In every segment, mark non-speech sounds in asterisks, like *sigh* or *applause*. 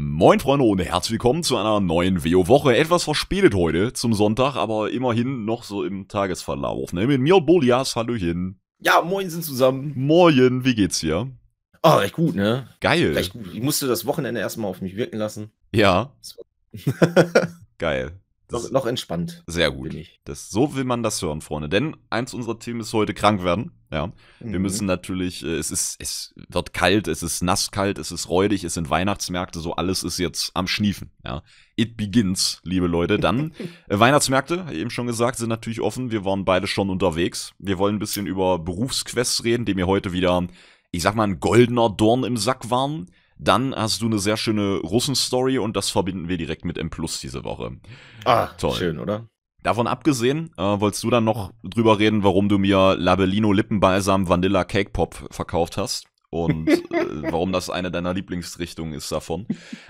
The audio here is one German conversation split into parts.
Moin Freunde und herzlich willkommen zu einer neuen WoW-Woche. Etwas verspätet heute zum Sonntag, aber immerhin noch so im Tagesverlauf. Ne? Mit mir und Bolias, hin. Ja, moin sind zusammen. Moin, wie geht's dir? Ah, oh, recht gut, ne? Geil. Recht gut. Ich musste das Wochenende erstmal auf mich wirken lassen. Ja. *laughs* Geil noch, noch, entspannt. Sehr gut. Bin ich. Das, so will man das hören, Freunde. Denn eins unserer Themen ist heute krank werden. Ja. Mhm. Wir müssen natürlich, äh, es ist, es wird kalt, es ist nass kalt, es ist räudig, es sind Weihnachtsmärkte, so alles ist jetzt am Schniefen. Ja. It begins, liebe Leute. Dann *laughs* äh, Weihnachtsmärkte, eben schon gesagt, sind natürlich offen. Wir waren beide schon unterwegs. Wir wollen ein bisschen über Berufsquests reden, die mir heute wieder, ich sag mal, ein goldener Dorn im Sack waren. Dann hast du eine sehr schöne Russen-Story und das verbinden wir direkt mit M Plus diese Woche. Ah, toll. Schön, oder? Davon abgesehen, äh, wolltest du dann noch drüber reden, warum du mir Labellino Lippenbalsam Vanilla Cake Pop verkauft hast? und äh, *laughs* warum das eine deiner Lieblingsrichtungen ist davon.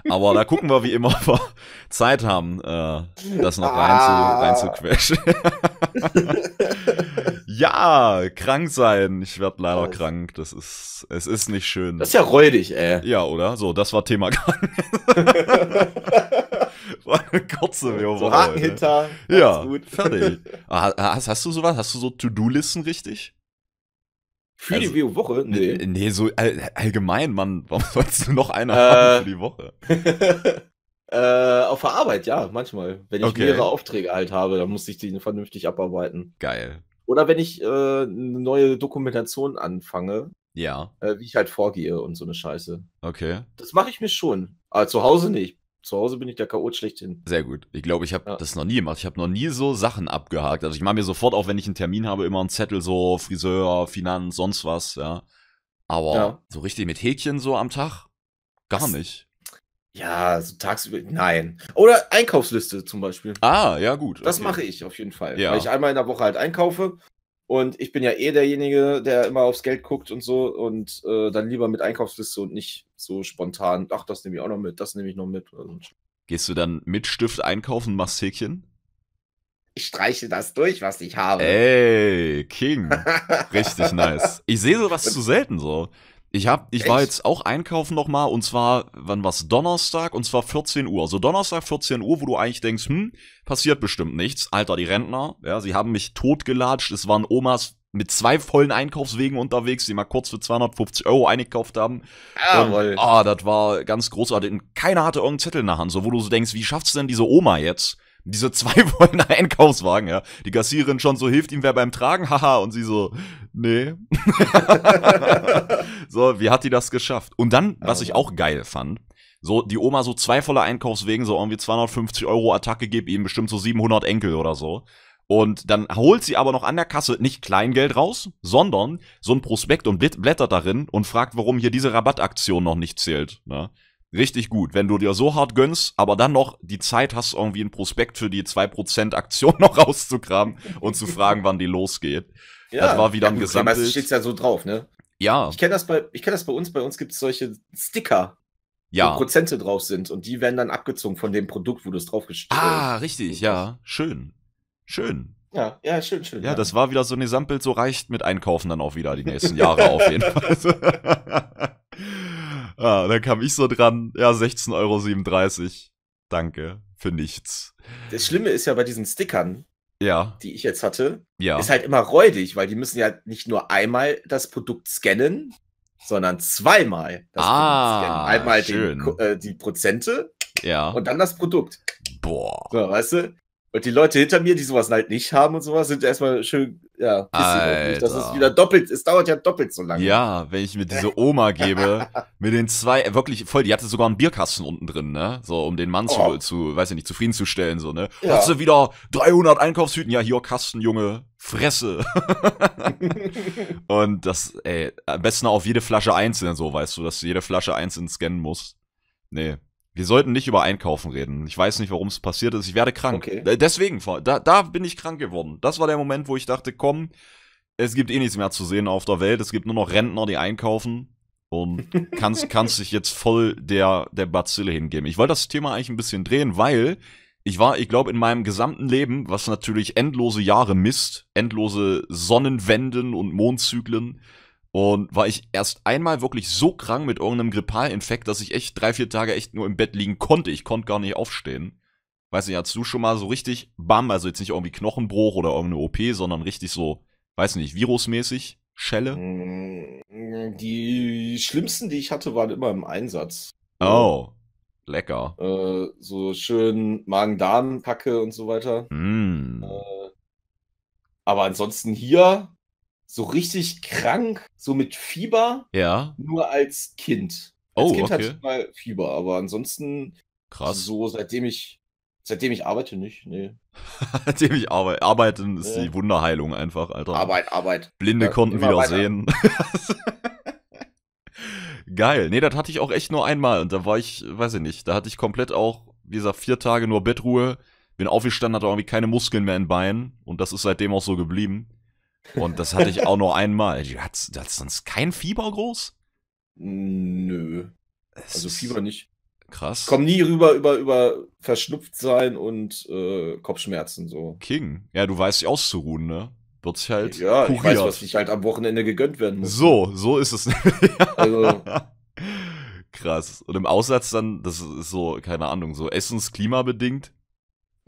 Aber da gucken wir, wie immer, ob wir Zeit haben, äh, das noch ah. rein zu, reinzuquetschen. *laughs* Ja, krank sein. Ich werde leider Was? krank. Das ist, es ist nicht schön. Das ist ja räudig, ey. Ja, oder? So, das war Thema krank. *laughs* war eine kurze Werbung. Haken hinter. Ja, gut. fertig. *laughs* Ah, hast, hast du sowas? Hast du so To-Do-Listen richtig? Für also, die Video Woche? Nee. Nee, so all, allgemein, Mann. Warum sollst du noch eine äh, haben für die Woche? *laughs* äh, auf der Arbeit, ja, manchmal. Wenn ich okay. mehrere Aufträge halt habe, dann muss ich die vernünftig abarbeiten. Geil. Oder wenn ich äh, eine neue Dokumentation anfange. Ja. Äh, wie ich halt vorgehe und so eine Scheiße. Okay. Das mache ich mir schon. Aber zu Hause nicht. Zu Hause bin ich der Chaot schlechthin. Sehr gut. Ich glaube, ich habe ja. das noch nie gemacht. Ich habe noch nie so Sachen abgehakt. Also ich mache mir sofort, auch wenn ich einen Termin habe, immer einen Zettel, so Friseur, Finanz, sonst was, ja. Aber ja. so richtig mit Häkchen so am Tag, gar das, nicht. Ja, so tagsüber, nein. Oder Einkaufsliste zum Beispiel. Ah, ja, gut. Das mache ich auf jeden Fall. Ja. Weil ich einmal in der Woche halt einkaufe. Und ich bin ja eh derjenige, der immer aufs Geld guckt und so. Und äh, dann lieber mit Einkaufsliste und nicht so spontan, ach, das nehme ich auch noch mit, das nehme ich noch mit. Also Gehst du dann mit Stift einkaufen, machst Häkchen? ich streiche das durch, was ich habe. Ey, King. *laughs* Richtig nice. Ich sehe sowas zu selten so. Ich hab, ich Echt? war jetzt auch einkaufen nochmal und zwar, wann war's? Donnerstag und zwar 14 Uhr. Also Donnerstag 14 Uhr, wo du eigentlich denkst, hm, passiert bestimmt nichts. Alter, die Rentner, ja, sie haben mich totgelatscht. Es waren Omas mit zwei vollen Einkaufswegen unterwegs, die mal kurz für 250 Euro eingekauft haben. Jawohl. Und, ah, das war ganz großartig. keiner hatte irgendeinen Zettel in der Hand, so wo du so denkst, wie schafft's denn diese Oma jetzt? diese *laughs* zwei vollen Einkaufswagen, ja. Die Kassiererin schon so, hilft ihm wer beim Tragen, *laughs* haha, und sie so, nee. *laughs* so, wie hat die das geschafft? Und dann, was also. ich auch geil fand, so die Oma so zwei volle Einkaufswegen, so irgendwie 250 Euro Attacke, gibt, ihm bestimmt so 700 Enkel oder so. Und dann holt sie aber noch an der Kasse nicht Kleingeld raus, sondern so ein Prospekt und blättert darin und fragt, warum hier diese Rabattaktion noch nicht zählt. Ne? Richtig gut, wenn du dir so hart gönnst, aber dann noch die Zeit hast, irgendwie ein Prospekt für die 2% Aktion *laughs* noch rauszukramen und zu fragen, wann die losgeht. Ja, das also war wieder ja, ein Gesamtbild. Meistens steht ja so drauf, ne? Ja. Ich kenne das, bei, kenn das bei uns, bei uns gibt es solche Sticker, ja. wo Prozente drauf sind und die werden dann abgezogen von dem Produkt, wo du es draufgestellt hast. Ah, richtig, ja. Schön. Schön. Ja, ja, schön, schön. Ja, ja, das war wieder so ein Gesamtbild, so reicht mit Einkaufen dann auch wieder die nächsten Jahre auf jeden *laughs* Fall. *laughs* ah, dann kam ich so dran, ja, 16,37 Euro. Danke für nichts. Das Schlimme ist ja bei diesen Stickern, ja. die ich jetzt hatte, ja. ist halt immer räudig, weil die müssen ja nicht nur einmal das Produkt scannen, sondern zweimal das ah, Produkt scannen. Einmal Den, äh, die Prozente ja. und dann das Produkt. Boah. So, weißt du? Und die Leute hinter mir, die sowas halt nicht haben und sowas, sind erstmal schön, ja, das ist wieder doppelt, es dauert ja doppelt so lange. Ja, wenn ich mir diese Oma gebe, *laughs* mit den zwei, wirklich voll, die hatte sogar einen Bierkasten unten drin, ne? So, um den Mann oh. zu, zu, weiß ich nicht, zufriedenzustellen, so, ne? Ja. Hast du wieder 300 Einkaufshüten? Ja, hier, Kasten, Junge, Fresse. *laughs* und das, ey, am besten auf jede Flasche einzeln, so, weißt du, dass du jede Flasche einzeln scannen musst. Nee, wir sollten nicht über Einkaufen reden. Ich weiß nicht, warum es passiert ist. Ich werde krank. Okay. Äh, deswegen, da, da bin ich krank geworden. Das war der Moment, wo ich dachte, komm, es gibt eh nichts mehr zu sehen auf der Welt. Es gibt nur noch Rentner, die einkaufen. Und *laughs* kannst, kannst dich jetzt voll der, der Bazille hingeben. Ich wollte das Thema eigentlich ein bisschen drehen, weil ich war, ich glaube, in meinem gesamten Leben, was natürlich endlose Jahre misst, endlose Sonnenwenden und Mondzyklen, und war ich erst einmal wirklich so krank mit irgendeinem Grippalinfekt, dass ich echt drei, vier Tage echt nur im Bett liegen konnte. Ich konnte gar nicht aufstehen. Weiß nicht, hast du schon mal so richtig, bam, also jetzt nicht irgendwie Knochenbruch oder irgendeine OP, sondern richtig so, weiß nicht, virusmäßig, Schelle? Mm, die schlimmsten, die ich hatte, waren immer im Einsatz. Oh, lecker. Äh, so schön Magen-Darm-Packe und so weiter. Mm. Äh, aber ansonsten hier so richtig krank, so mit Fieber. Ja. Nur als Kind. Als oh, Kind okay. hatte ich mal Fieber, aber ansonsten krass. So seitdem ich seitdem ich arbeite nicht, nee. *laughs* seitdem ich arbeite, arbeiten ist nee. die Wunderheilung einfach, Alter. Arbeit, Arbeit. Blinde ja, konnten wieder weiter. sehen. *laughs* Geil. Nee, das hatte ich auch echt nur einmal und da war ich, weiß ich nicht, da hatte ich komplett auch, wie gesagt, vier Tage nur Bettruhe, bin aufgestanden, hatte irgendwie keine Muskeln mehr in Beinen und das ist seitdem auch so geblieben. Und das hatte ich auch nur einmal. Du hattest, du hattest sonst kein Fieber groß? Nö. Es also Fieber nicht. Krass. Komm nie rüber über, über verschnupft sein und äh, Kopfschmerzen so. King. Ja, du weißt dich auszuruhen, ne? Wird sich halt. Ja, kuriert. ich weiß, was dich halt am Wochenende gegönnt werden muss. So, so ist es. *laughs* also. Krass. Und im Aussatz dann, das ist so, keine Ahnung, so essensklimabedingt,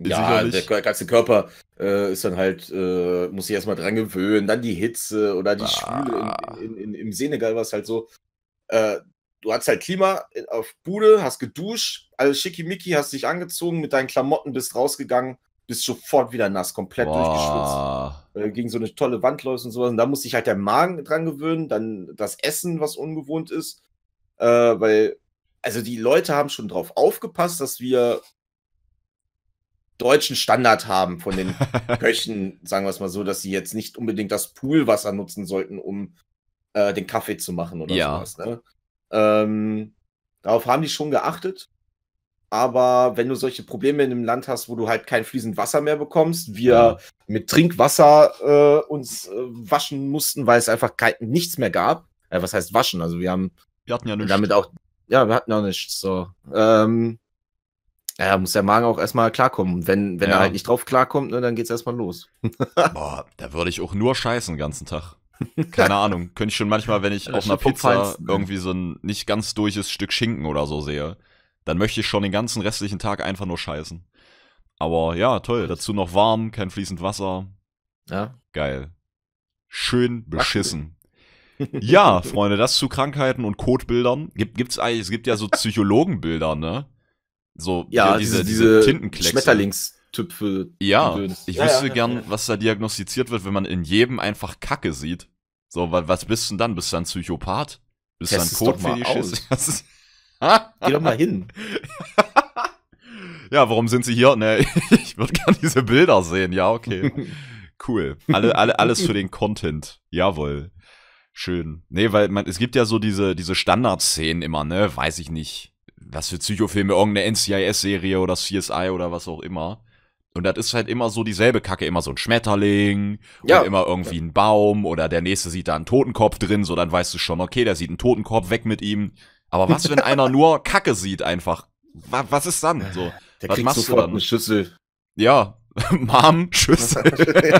ja, sicherlich. der ganze Körper äh, ist dann halt, äh, muss sich erstmal dran gewöhnen, dann die Hitze oder die ah. Schwüle. In, ah. in, in, Im Senegal war es halt so, äh, du hast halt Klima äh, auf Bude, hast geduscht, alles schickimicki, hast dich angezogen, mit deinen Klamotten bist rausgegangen, bist sofort wieder nass, komplett Boah. durchgeschwitzt. Äh, gegen so eine tolle Wand läufst und sowas. Und da muss sich halt der Magen dran gewöhnen, dann das Essen, was ungewohnt ist, äh, weil also die Leute haben schon drauf aufgepasst, dass wir deutschen Standard haben von den *laughs* Köchen, sagen wir es mal so, dass sie jetzt nicht unbedingt das Poolwasser nutzen sollten, um äh, den Kaffee zu machen oder ja. sowas. Ne? Ähm, darauf haben die schon geachtet. Aber wenn du solche Probleme in einem Land hast, wo du halt kein fließend Wasser mehr bekommst, wir mhm. mit Trinkwasser äh, uns äh, waschen mussten, weil es einfach kein, nichts mehr gab. Äh, was heißt waschen? Also wir haben wir hatten ja nichts. damit auch ja wir hatten ja nichts so. Ähm, ja, muss der Magen auch erstmal klarkommen. Wenn, wenn ja. er halt nicht drauf klarkommt, ne, dann geht's erstmal los. *laughs* Boah, da würde ich auch nur scheißen den ganzen Tag. Keine Ahnung. *laughs* Könnte ich schon manchmal, wenn ich auf einer Pizza ne? irgendwie so ein nicht ganz durches Stück Schinken oder so sehe, dann möchte ich schon den ganzen restlichen Tag einfach nur scheißen. Aber ja, toll. Dazu noch warm, kein fließend Wasser. Ja. Geil. Schön beschissen. ja, *laughs* Freunde, das zu Krankheiten und Kotbildern. Gibt, gibt's eigentlich, es gibt ja so Psychologenbilder, ne? So ja, diese, diese, diese Tintenkleckse. Schmetterlingstüpfe. Ja, ich ja, wüsste ja, gern, was da diagnostiziert wird, wenn man in jedem einfach Kacke sieht. So, was bist du denn dann? Bist du ein Psychopath? Bist du ein Kotfetischist? *laughs* *laughs* Geh doch mal hin. ja, warum sind sie hier? Ne, *laughs* ich würde gerne diese Bilder sehen. Ja, okay. Cool. Alle, alle, alles für den Content. Jawohl. Schön. Nee, weil man, es gibt ja so diese, diese Standardszenen immer, ne? Weiß ich nicht was für Psychofilme, irgendeine NCIS-Serie oder CSI oder was auch immer. Und das ist halt immer so dieselbe Kacke, immer so ein Schmetterling ja. immer irgendwie ein Baum oder der nächste sieht da einen Totenkopf drin, so dann weißt du schon, okay, der sieht einen Totenkopf, weg mit ihm. Aber was, wenn einer *laughs* nur Kacke sieht einfach? Was, was ist dann? So, der was kriegt machst sofort du dann? eine Schüssel. Ja, *laughs* Mom, tschüss. *laughs*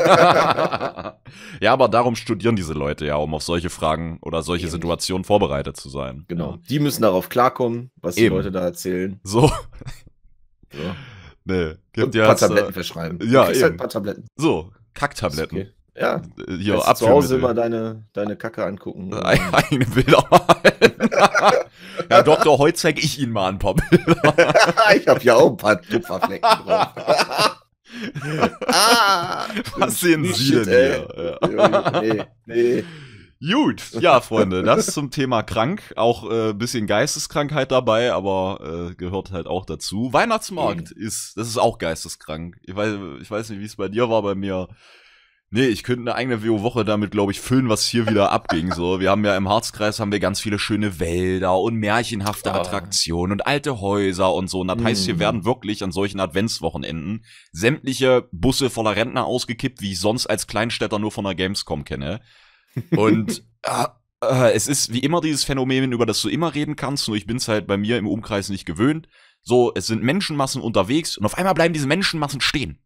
ja, aber darum studieren diese Leute ja, um auf solche Fragen oder solche Eben. Situationen vorbereitet zu sein. Genau. Ja. Die müssen darauf klarkommen, was Eben. die Leute da erzählen. So. so. Nee. Gibt Und ja paar jetzt, Tabletten äh, verschreiben. Ja, du eben. Halt ein paar Tabletten. So, Kacktabletten. Okay. Ja. Äh, hier, ja, zu Hause immer deine, deine Kacke angucken. Eigene Bilder malen. ja, Doktor, Heute zeige ich Ihnen mal ein paar Bilder. *laughs* ich habe ja auch ein paar Tupferflecken drauf. *laughs* ah, Was sehen Sie shit, denn ey. hier? Ja. Nee, nee. Gut, ja, Freunde, das zum Thema krank. Auch äh, bisschen Geisteskrankheit dabei, aber äh, gehört halt auch dazu. Weihnachtsmarkt mhm. ist, das ist auch geisteskrank. Ich weiß, ich weiß nicht, wie es bei dir war, bei mir Nee, ich könnte eine eigene WO-Woche damit, glaube ich, füllen, was hier wieder abging. So, wir haben ja im Harzkreis haben wir ganz viele schöne Wälder und märchenhafte oh. Attraktionen und alte Häuser und so. Und das mm. heißt, hier werden wirklich an solchen Adventswochenenden sämtliche Busse voller Rentner ausgekippt, wie ich sonst als Kleinstädter nur von der Gamescom kenne. Und *laughs* äh, äh, es ist wie immer dieses Phänomen, über das du immer reden kannst. Nur ich bin's halt bei mir im Umkreis nicht gewöhnt. So, es sind Menschenmassen unterwegs und auf einmal bleiben diese Menschenmassen stehen.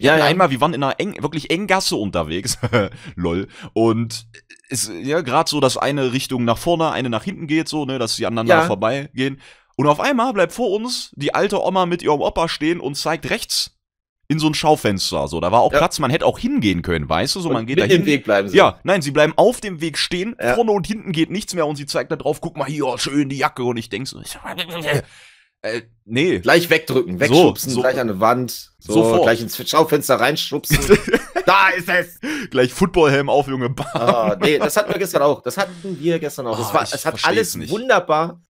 Ja, ja, einmal, wir waren in einer eng, wirklich engen Gasse unterwegs. *laughs* Lol. Und ist ja gerade so, dass eine Richtung nach vorne, eine nach hinten geht, so, ne, dass sie aneinander ja. vorbeigehen. Und auf einmal bleibt vor uns die alte Oma mit ihrem Opa stehen und zeigt rechts in so ein Schaufenster. So, da war auch ja. Platz, man hätte auch hingehen können, weißt du? So, und man geht mit da hin. Weg bleiben sie. Ja, nein, sie bleiben auf dem Weg stehen, ja. vorne und hinten geht nichts mehr und sie zeigt da drauf, guck mal hier, schön die Jacke. Und ich denk so, äh, nee. Gleich wegdrücken, wegschubsen, so, so. gleich an eine Wand, so, Sofort. gleich ins Schaufenster reinschubsen. *laughs* da ist es! Gleich Footballhelm auf, Junge. Bam. Ah, nee, das hatten wir gestern auch. Das hatten wir gestern auch. Oh, war, es hat alles nicht. wunderbar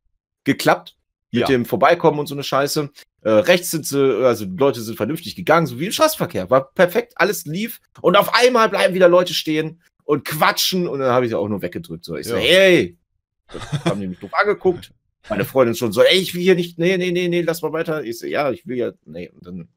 geklappt mit ja. dem Vorbeikommen und so eine Scheiße. Äh, rechts sind sie, also Leute sind vernünftig gegangen, so wie im Straßenverkehr. War perfekt, alles lief. Und auf einmal bleiben wieder Leute stehen und quatschen. Und dann habe ich sie auch nur weggedrückt. So. Ich ja. so, hey! Dann haben die mich doof angeguckt. Meine Freundin schon so, ey, ich will hier nicht, nee, nee, nee, nee, lass mal weiter. Ich so, ja, ich will ja, nee. Und dann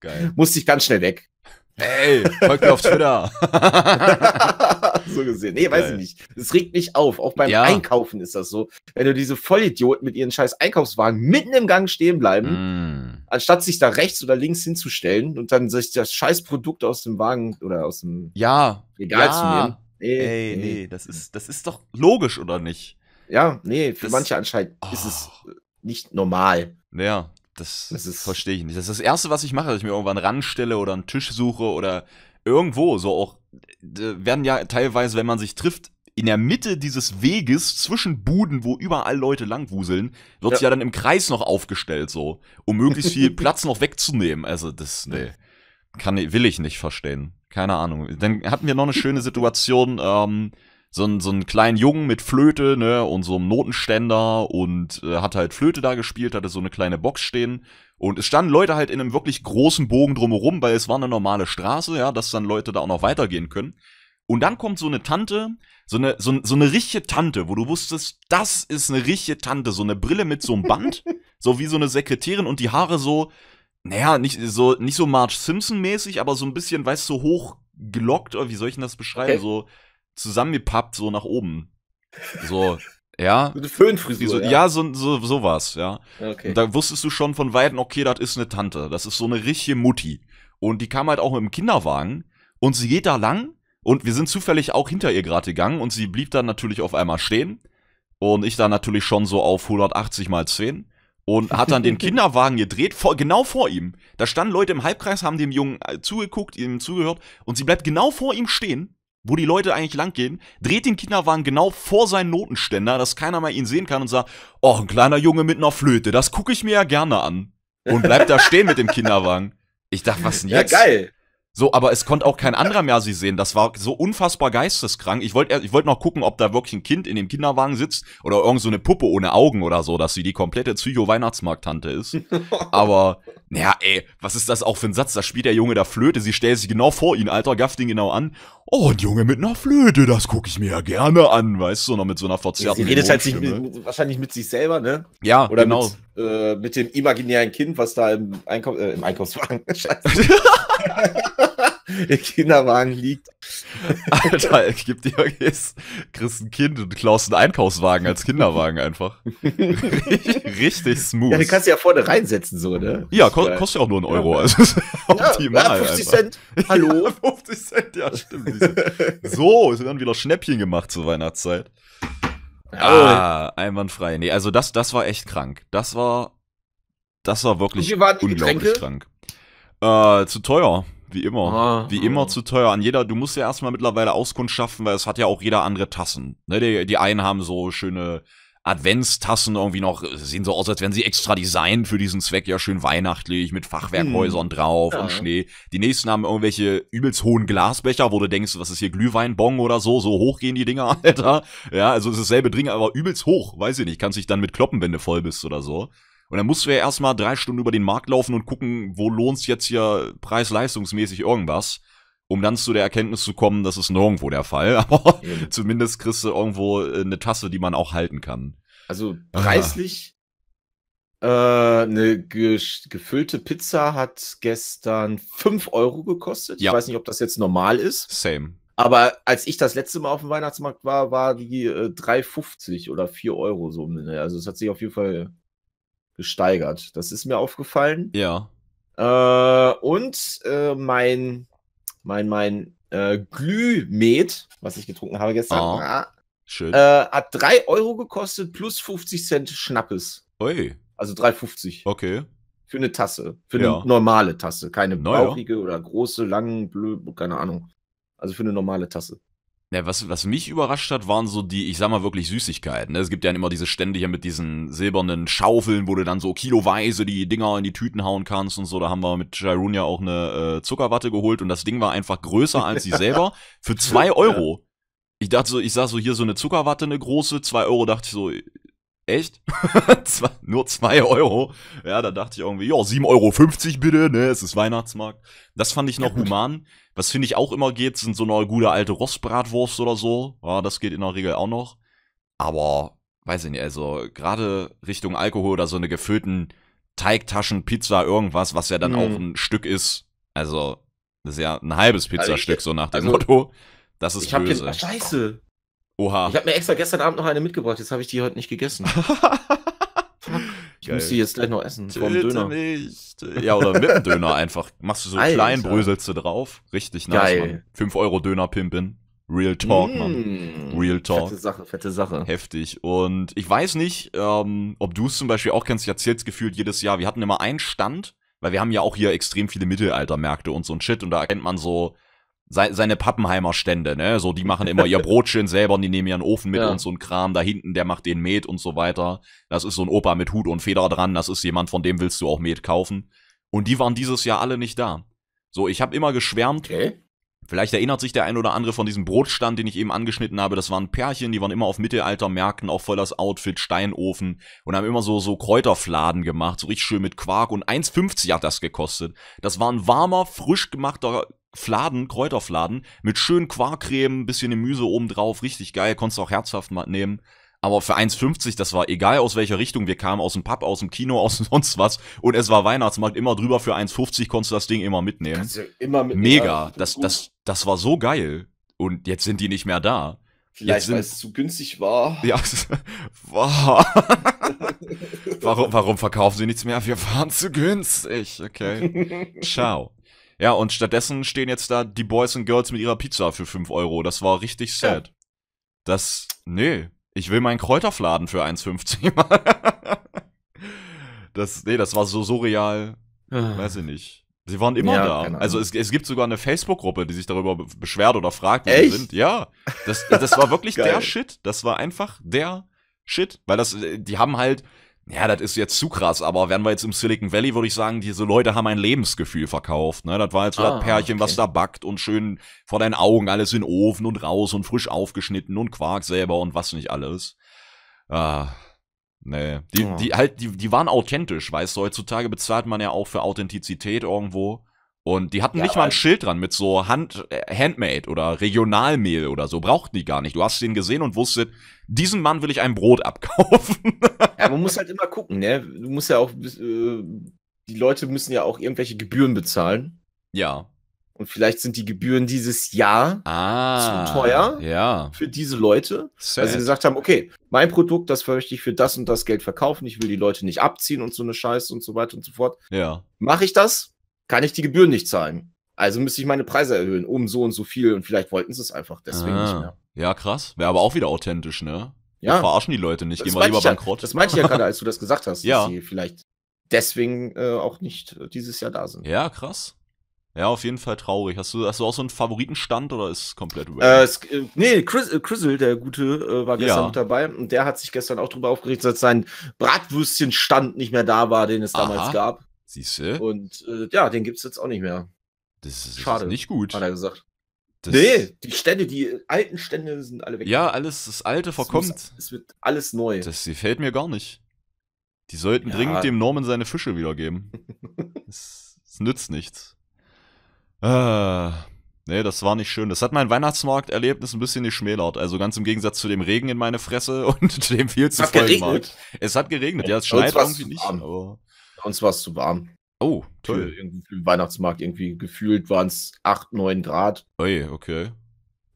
Geil. musste ich ganz schnell weg. Hey, folgt mir auf Twitter. *laughs* so gesehen. Nee, Geil. weiß ich nicht. Es regt mich auf. Auch beim ja. Einkaufen ist das so. Wenn du diese Vollidioten mit ihren scheiß Einkaufswagen mitten im Gang stehen bleiben, mm. anstatt sich da rechts oder links hinzustellen und dann sich das scheiß Produkt aus dem Wagen oder aus dem ja. Regal ja. zu nehmen. Nee, Ey, nee, nee, das ist, das ist doch logisch, oder nicht? Ja, nee, für das, manche anscheinend oh. ist es oh. Äh, nicht normal. Naja, das, das verstehe ich nicht. Das ist das Erste, was ich mache, dass ich mir irgendwann ranstelle oder einen Tisch suche oder irgendwo. So auch werden ja teilweise, wenn man sich trifft, in der Mitte dieses Weges zwischen Buden, wo überall Leute langwuseln, wird ja. ja dann im Kreis noch aufgestellt, so, um möglichst viel *laughs* Platz noch wegzunehmen. Also das, nee, kann will ich nicht verstehen. Keine Ahnung. Dann hatten wir noch eine schöne Situation. Ähm, so einen, so einen kleinen Jungen mit Flöte, ne, und so einem Notenständer und äh, hat halt Flöte da gespielt, hatte so eine kleine Box stehen. Und es standen Leute halt in einem wirklich großen Bogen drumherum, weil es war eine normale Straße, ja, dass dann Leute da auch noch weitergehen können. Und dann kommt so eine Tante, so eine, so, so eine richtige Tante, wo du wusstest, das ist eine richtige Tante, so eine Brille mit so einem Band, *laughs* so wie so eine Sekretärin und die Haare so, naja, nicht so, nicht so Marge Simpson-mäßig, aber so ein bisschen, weißt du, so hoch gelockt, oder wie soll ich denn das beschreiben? Okay. So, zusammengepappt, so nach oben. So, ja. Eine *laughs* Föhnfrisur. So, ja, ja so, so, sowas, ja. Okay. Und da wusstest du schon von Weitem, okay, das ist eine Tante. Das ist so eine richtige Mutti. Und die kam halt auch mit dem Kinderwagen und sie geht da lang und wir sind zufällig auch hinter ihr gerade gegangen und sie blieb dann natürlich auf einmal stehen. Und ich dann natürlich schon so auf 180 mal 10 und hat dann den *laughs* Kinderwagen gedreht, vor, genau vor ihm. Da standen Leute im Halbkreis, haben dem Jungen äh, zugeguckt, ihm zugehört und sie bleibt genau vor ihm stehen wo die Leute eigentlich langgehen, dreht den Kinderwagen genau vor seinen Notenständer, dass keiner mal ihn sehen kann und sagt, oh, ein kleiner Junge mit einer Flöte, das gucke ich mir ja gerne an. Und bleibt da stehen mit dem Kinderwagen. Ich dachte, was denn jetzt? Ja, geil. So, aber es konnte auch kein anderer mehr sie sehen. Das war so unfassbar geisteskrank. Ich wollte ich wollte noch gucken, ob da wirklich ein Kind in dem Kinderwagen sitzt oder irgend so eine Puppe ohne Augen oder so, dass sie die komplette Psycho-Weihnachtsmarkt-Tante ist. *laughs* aber, naja, ey, was ist das auch für ein Satz? Da spielt der Junge da Flöte, sie stellt sich genau vor ihn, Alter, gafft ihn genau an. Oh, ein Junge mit einer Flöte, das gucke ich mir ja gerne an, weißt du, noch mit so einer verzerrten Sie redet halt sich mit, wahrscheinlich mit sich selber, ne? Ja, oder genau. Mit, äh, mit dem imaginären Kind, was da im, Einkauf, äh, im Einkaufswagen, scheiße. *laughs* *laughs* *laughs* Der Kinderwagen liegt. Alter, ich gibt dir Chris ein Kind und klaust einen Einkaufswagen als Kinderwagen einfach. *laughs* richtig, smooth. Ja, den kannst du ja vorne reinsetzen, so, ne? Ja, kost, kostet ja auch nur einen Euro. Also ist ja, optimal. Ja, 50 Cent. Einfach. Hallo? *laughs* Ja, 50 Cent, ja, stimmt. so, es werden wieder Schnäppchen gemacht zur Weihnachtszeit. Ah, einwandfrei. Nee, also das, das war echt krank. Das war, das war wirklich unglaublich Getränke? krank. Äh, zu teuer. Wie immer. Ah, wie immer ah. zu teuer. An jeder, du musst ja erstmal mittlerweile Auskunft schaffen, weil es hat ja auch jeder andere Tassen. Ne, die, die einen haben so schöne Adventstassen irgendwie noch, sehen so aus, als wären sie extra designt für diesen Zweck, ja schön weihnachtlich, mit Fachwerkhäusern hm. drauf ja. und Schnee. Die nächsten haben irgendwelche übelst hohen Glasbecher, wo du denkst, was ist hier Glühweinbong oder so, so hoch gehen die Dinger, *laughs* Alter. Ja, also es ist dasselbe Ding, aber übelst hoch, weiß ich nicht, kannst dich dann mit kloppen, wenn du voll bist oder so. Und dann musst du ja erstmal drei Stunden über den Markt laufen und gucken, wo lohnt es jetzt hier preis-leistungsmäßig irgendwas, um dann zu der Erkenntnis zu kommen, das ist nirgendwo der Fall. *laughs* Aber ja. zumindest kriegst du irgendwo äh, eine Tasse, die man auch halten kann. Also ah. preislich äh, eine ge gefüllte Pizza hat gestern 5 Euro gekostet. Ja. Ich weiß nicht, ob das jetzt normal ist. Same. Aber als ich das letzte Mal auf dem Weihnachtsmarkt war, war die äh, 3,50 oder 4 Euro so. Also es hat sich auf jeden Fall gesteigert. Das ist mir aufgefallen. Ja. Äh, und äh, mein, mein, mein äh, Glühmet, was ich getrunken habe gestern, oh. ah, Schön. Äh, hat 3 Euro gekostet plus 50 Cent Schnappes. Ui. Also 3,50. Okay. Für eine Tasse. Für ja. eine normale Tasse. Keine naja. bauchige oder große, lange, blöde, keine Ahnung. Also für eine normale Tasse. Ja, was, was mich überrascht hat, waren so die, ich sag mal wirklich Süßigkeiten. Ne? Es gibt ja immer diese Stände hier mit diesen silbernen Schaufeln, wo du dann so kiloweise die Dinger in die Tüten hauen kannst und so. Da haben wir mit Jairun ja auch eine äh, Zuckerwatte geholt und das Ding war einfach größer als sie selber für zwei *laughs* Euro. Ich dachte so, ich sah so hier so eine Zuckerwatte, eine große, zwei Euro, dachte ich so, echt? *laughs* nur 2 Euro. Ja, da dachte ich irgendwie, ja, 7,50 Euro bitte, ne, es ist Weihnachtsmarkt. Das fand ich noch ja, human. Was finde ich auch immer geht, sind so eine gute alte Rostbratwurst oder so. Ja, das geht in der Regel auch noch. Aber, weiß ich nicht, also gerade Richtung Alkohol oder so eine gefüllten Teigtaschen, Pizza, irgendwas, was ja dann mhm. auch ein Stück ist. Also, das ist ja ein halbes also Pizzastück, also so nach dem also, Motto. Das ist ich böse. Hab hier, scheiße. Oha. Ich habe mir extra gestern Abend noch eine mitgebracht, jetzt habe ich die heute nicht gegessen. *laughs* ich Geil. muss die jetzt gleich noch essen. Vom Döner. Nicht. Ja, oder mit dem Döner einfach. Machst du so Alter. klein, bröselst du drauf. Richtig nice, Geil. Mann. 5 Euro Döner pimpin. Real Talk, mm. Mann. Real Talk. Fette Sache, fette Sache. Heftig. Und ich weiß nicht, ähm, ob du es zum Beispiel auch kennst, ich erzähl's gefühlt jedes Jahr. Wir hatten immer einen Stand, weil wir haben ja auch hier extrem viele Mittelaltermärkte und so ein Shit und da erkennt man so seine Pappenheimer Stände, ne? So, die machen immer ihr *laughs* Brot schön selber die nehmen ihren Ofen mit ja. und so ein Kram. Da hinten, der macht den Met und so weiter. Das ist so ein Opa mit Hut und Feder dran. Das ist jemand, von dem willst du auch Met kaufen. Und die waren dieses Jahr alle nicht da. So, ich habe immer geschwärmt. Okay. Vielleicht erinnert sich der ein oder andere von diesem Brotstand, den ich eben angeschnitten habe. Das waren Pärchen, die waren immer auf Mittelaltermärkten, auch voll das Outfit, Steinofen und haben immer so, so Kräuterfladen gemacht, so richtig schön mit Quark und 1,50 hat das gekostet. Das war ein warmer, frisch gemachter Fladen, Kräuterfladen, mit schön Quarkcreme, bisschen Gemüse obendrauf, richtig geil, konntest du auch herzhaft mal nehmen. Aber für 1,50, das war egal aus welcher Richtung wir kamen, aus dem Pub, aus dem Kino, *laughs* aus sonst was. Und es war Weihnachtsmarkt, immer drüber für 1,50 konntest du das Ding immer mitnehmen. du immer mitnehmen. Mega, das, das, das war so geil. Und jetzt sind die nicht mehr da. Vielleicht, sind, weil es zu günstig war. *laughs* Ja, *laughs* warum, warum verkaufen sie nichts mehr? Wir waren zu günstig. Okay. Ciao. Ja, und stattdessen stehen jetzt da die Boys and Girls mit ihrer Pizza für 5 Euro. Das war richtig sad. Ja. Das, nee, ich will meinen Kräuterfladen für 1,50. *laughs* das, nee, das war so surreal. Ah. Weiß ich nicht. Sie waren immer ja, da. Also es, es gibt sogar eine Facebook-Gruppe, die sich darüber beschwert oder fragt, wie sie sind. Ja. Das, das war wirklich *laughs* der Shit. Das war einfach der Shit. Weil das, die haben halt, ja, das ist jetzt zu krass, aber wären wir jetzt im Silicon Valley, würde ich sagen, diese Leute haben ein Lebensgefühl verkauft. Ne? Das war jetzt so ah, das Pärchen, okay. was da backt und schön vor deinen Augen alles in Ofen und raus und frisch aufgeschnitten und Quark selber und was nicht alles. Ah, nee. Die, oh. die halt, die, die waren authentisch, weißt du, heutzutage bezahlt man ja auch für Authentizität irgendwo. Und die hatten ja, nicht mal ein also Schild dran mit so Hand, äh, Handmade oder Regionalmehl oder so. Brauchten die gar nicht. Du hast den gesehen und wusstet, diesen Mann will ich ein Brot abkaufen. *laughs* ja, man muss *laughs* halt immer gucken, ne? Du musst ja auch, äh, die Leute müssen ja auch irgendwelche Gebühren bezahlen. Ja. Und vielleicht sind die Gebühren dieses Jahr ah, zu teuer ja. für diese Leute, Sad. weil sie gesagt haben, okay, mein Produkt, das möchte ich für das und das Geld verkaufen, ich will die Leute nicht abziehen und so eine Scheiße und so weiter und so fort. Ja. Mache ich das? kann ich die Gebühren nicht zahlen. Also müsste ich meine Preise erhöhen, um so und so viel. Und vielleicht wollten sie es einfach deswegen ah, nicht mehr. Ah, ja, krass. Wäre aber auch wieder authentisch, ne? Ja. Wir verarschen die Leute nicht, das gehen wir lieber bankrott. Ja, das meinte ich ja *laughs* gerade, als du das gesagt hast, ja. dass sie vielleicht deswegen äh, auch nicht äh, dieses Jahr da sind. Ja, krass. Ja, auf jeden Fall traurig. Hast du, hast du auch so einen Favoritenstand oder ist komplett äh, es, äh, Nee, Chris, äh, Crizzle, der Gute, äh, war gestern ja. mit dabei und der hat sich gestern auch drüber aufgeregt, dass sein Bratwürstchenstand nicht mehr da war, den es Aha. damals gab. Siehst Und äh, ja, den gibt es jetzt auch nicht mehr. Das ist, Schade, nicht gut. Hat er gesagt. Das nee, die Stände, die alten Stände sind alle weg. Ja, alles, das Alte verkommt. Es, muss, es wird alles neu. Das gefällt mir gar nicht. Die sollten ja. dringend dem Norman seine Fische wiedergeben. *laughs* es, es nützt nichts. Ah, nee, das war nicht schön. Das hat mein Weihnachtsmarkterlebnis ein bisschen geschmälert. Also ganz im Gegensatz zu dem Regen in meine Fresse *laughs* und dem viel zu vollen Markt. Es hat geregnet, ja, es schneit irgendwie nicht, aber uns war es zu warm. Oh, toll. Im Weihnachtsmarkt irgendwie gefühlt waren es 8, 9 Grad. Ui, okay.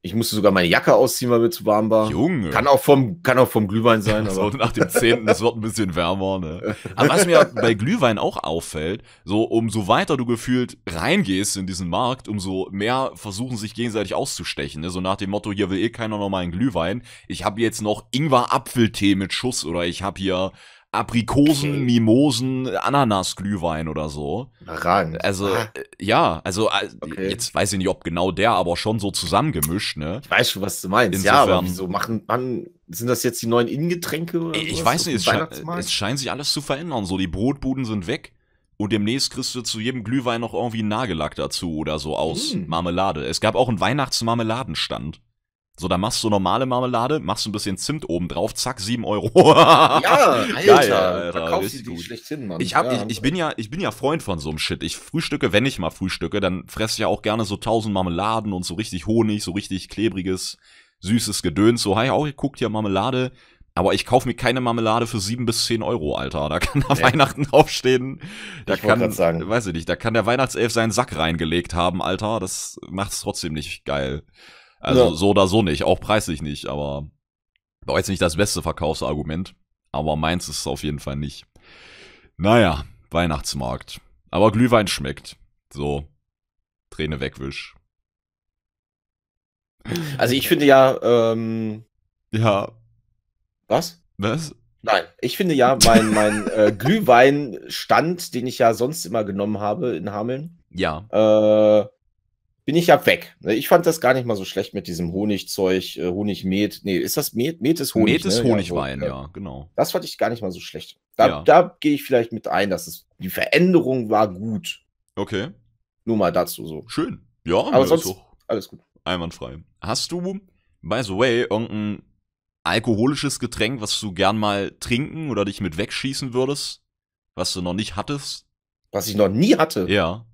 Ich musste sogar meine Jacke ausziehen, weil mir zu warm war. Junge. Kann auch vom, kann auch vom Glühwein sein. Das *laughs* aber. nach dem 10. das wird ein bisschen wärmer, ne? Aber was mir bei Glühwein auch auffällt, so umso weiter du gefühlt reingehst in diesen Markt, umso mehr versuchen sich gegenseitig auszustechen. Ne? So nach dem Motto, hier will eh keiner normalen Glühwein. Ich habe jetzt noch Ingwer-Apfeltee mit Schuss oder ich habe hier Aprikosen, okay. Mimosen, Ananas-Glühwein oder so. Rang. Also, ah. Äh, ja, also äh, okay. jetzt weiß ich nicht, ob genau der, aber schon so zusammengemischt, ne? Ich weiß schon, was du meinst. Insofern, ja, aber wieso machen, man, sind das jetzt die neuen Innengetränke? Oder ich weiß nicht, es, schein, es scheint sich alles zu verändern. So, die Brotbuden sind weg. Und demnächst kriegst du zu jedem Glühwein noch irgendwie einen Nagellack dazu oder so aus hm. Marmelade. Es gab auch einen Weihnachtsmarmeladenstand. So, dann machst du normale Marmelade, machst du ein bisschen Zimt oben drauf, zack, sieben Euro. ja, *laughs* Alter, Alter verkaufst richtig gut. schlecht hin, Mann. Ich, hab, ja, ich, ich, bin ja, ich bin ja Freund von so einem Shit. Ich frühstücke, wenn ich mal frühstücke, dann fresse ich ja auch gerne so tausend Marmeladen und so richtig Honig, so richtig klebriges, süßes Gedöns. So, hey, auch ihr guckt ja Marmelade. Aber ich kaufe mir keine Marmelade für sieben bis zehn Euro, Alter. Da kann da nee. Weihnachten aufstehen. Da ich kann, sagen. weiß ich nicht, da kann der Weihnachtself seinen Sack reingelegt haben, Alter. Das macht's trotzdem nicht geil. Also ja. so oder so nicht, auch preislich nicht, aber war jetzt nicht das beste Verkaufsargument. Aber meins ist es auf jeden Fall nicht. Naja, Weihnachtsmarkt. Aber Glühwein schmeckt. So. Träne wegwisch. Also ich finde ja, ähm. Ja. Was? Was? Nein, ich finde ja, mein, mein äh, *laughs* Glühweinstand, den ich ja sonst immer genommen habe in Hameln. Ja. Äh, bin ich ja weg. Ne, ich fand das gar nicht mal so schlecht mit diesem Honigzeug, äh, Honigmet. Nee, ist das Met? Met ist Honig. Met ist ne? Honigwein, ja, ja. genau. Das fand ich gar nicht mal so schlecht. Da, ja. da gehe ich vielleicht mit ein, dass es, die Veränderung war gut. Okay. Nur mal dazu so. Schön. Ja, aber sonst alles gut. Einwandfrei. Hast du, by the way, irgendein alkoholisches Getränk, was du gern mal trinken oder dich mit wegschießen würdest, was du noch nicht hattest? Was ich noch nie hatte? Ja.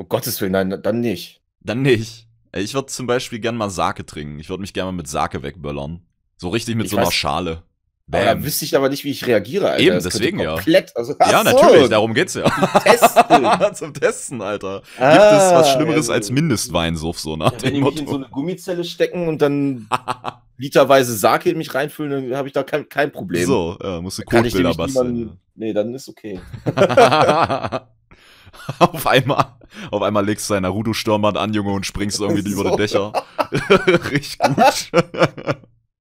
Um Gottes Willen, nein, dann nicht. Dann nicht. Ich würde zum Beispiel gerne mal Sake trinken. Ich würde mich gerne mal mit Sake wegböllern. So richtig mit ich so einer Schale. Bam. da wüsste ich aber nicht, wie ich reagiere, Alter. Eben, das deswegen ja. Komplett, also, ja, natürlich, darum geht's ja. Zum *laughs* Testen. Zum Testen, Alter. Gibt es was ah, Schlimmeres ja, als Mindestweinsuff, so nach ja, dem wenn Motto? Wenn die mich in so eine Gummizelle stecken und dann *laughs* literweise Sake in mich reinfüllen, dann habe ich da kein, kein Problem. So, ja, musst du Kotbilder basteln. nee, dann ist okay. *laughs* *laughs* auf einmal, auf einmal legst du dein Naruto-Sturmband an, Junge, und springst *laughs* irgendwie so. über die Dächer. *laughs* Richtig gut.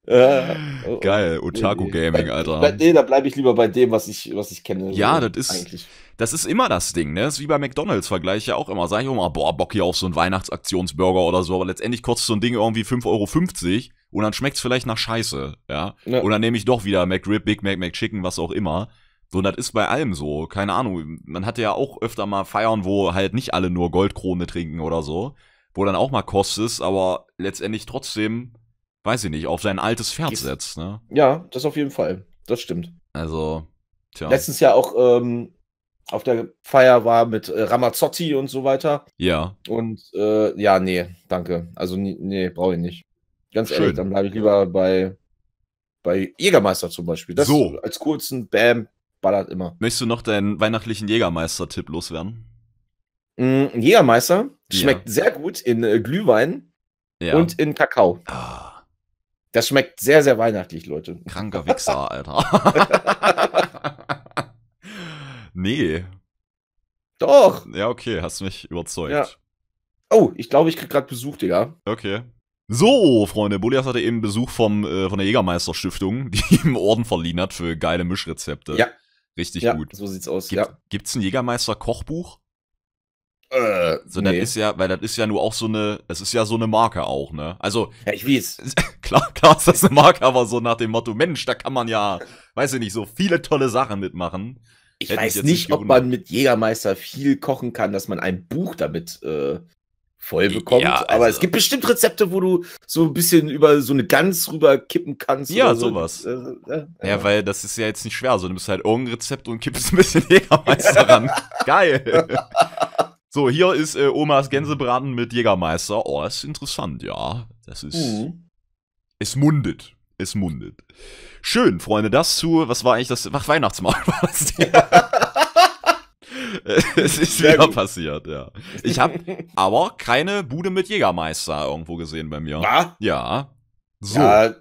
Äh, oh, Geil, Otaku nee, Gaming, Alter. Bei, nee, da bleibe ich lieber bei dem, was ich, was ich kenne. Ja, so, das ist eigentlich. Das ist immer das Ding, ne? Das ist wie bei McDonalds Vergleich ja auch immer. Sag ich immer, boah, Bock hier auf so einen Weihnachtsaktionsburger oder so, aber letztendlich kostet so ein Ding irgendwie 5,50 Euro und dann schmeckt's vielleicht nach Scheiße, ja? ja. Und dann nehme ich doch wieder McRib, Big Mac, McChicken, was auch immer. So, und das ist bei allem so. Keine Ahnung. Man hatte ja auch öfter mal Feiern, wo halt nicht alle nur Goldkrone trinken oder so. Wo dann auch mal Kost ist, aber letztendlich trotzdem, weiß ich nicht, auf sein altes Pferd setzt, ne? Ja, das auf jeden Fall. Das stimmt. Also, tja. Letztens ja auch ähm, auf der Feier war mit äh, Ramazzotti und so weiter. Ja. Und äh, ja, nee, danke. Also, nee, brauche ich nicht. Ganz Schön. ehrlich, dann bleibe ich lieber bei, bei Jägermeister zum Beispiel. Das so. als kurzen Bam, ballert immer. Möchtest du noch deinen weihnachtlichen Jägermeister-Tipp loswerden? Mm, Jägermeister ja. schmeckt sehr gut in äh, Glühwein ja. und in Kakao. Ah. Das schmeckt sehr, sehr weihnachtlich, Leute. Kranker Wichser, *laughs* Alter. *laughs* nee. Doch. Ja, okay, hast mich überzeugt. Ja. Oh, ich glaube, ich krieg gerade Besuch, Digga. Okay. So, Freunde, Bullias hatte eben Besuch vom, äh, von der Jägermeister-Stiftung, die *laughs* ihm Orden verliehen hat für geile Mischrezepte. Ja, Richtig ja, gut. So sieht's aus. Gibt, ja. Gibt's ein Jägermeister-Kochbuch? Äh, so, nee. das ist ja, weil das ist ja nur auch so eine, das ist ja so eine Marke auch, ne? Also. Ja, ich weiß. *laughs* klar, klar ist das eine Marke, aber so nach dem Motto, Mensch, da kann man ja, weiß ich nicht, so viele tolle Sachen mitmachen. Ich Hätte weiß ich nicht, nicht ob man mit Jägermeister viel kochen kann, dass man ein Buch damit äh, voll bekommt. Ja, also, aber es gibt bestimmt Rezepte, wo du so ein bisschen über so eine Gans rüber kippen kannst. Ja, sowas. So. Äh, ja, äh, äh. ja, weil das ist ja jetzt nicht schwer. So, also, du bist halt irgendein Rezept und kippst ein bisschen *laughs* Jägermeister ran. *laughs* Geil. so, hier ist äh, Omas Gänsebraten mit Jägermeister. Oh, das ist interessant, ja. Das ist. Mhm. Es mundet. Es mundet. Schön, Freunde, das zu, was war eigentlich das? Ach, Weihnachtsmarkt war das. Ja. *laughs* *laughs* es ist Sehr wieder gut. passiert, ja. Ich habe *laughs* aber keine Bude mit Jägermeister irgendwo gesehen bei mir. War? Ja. So. Ja,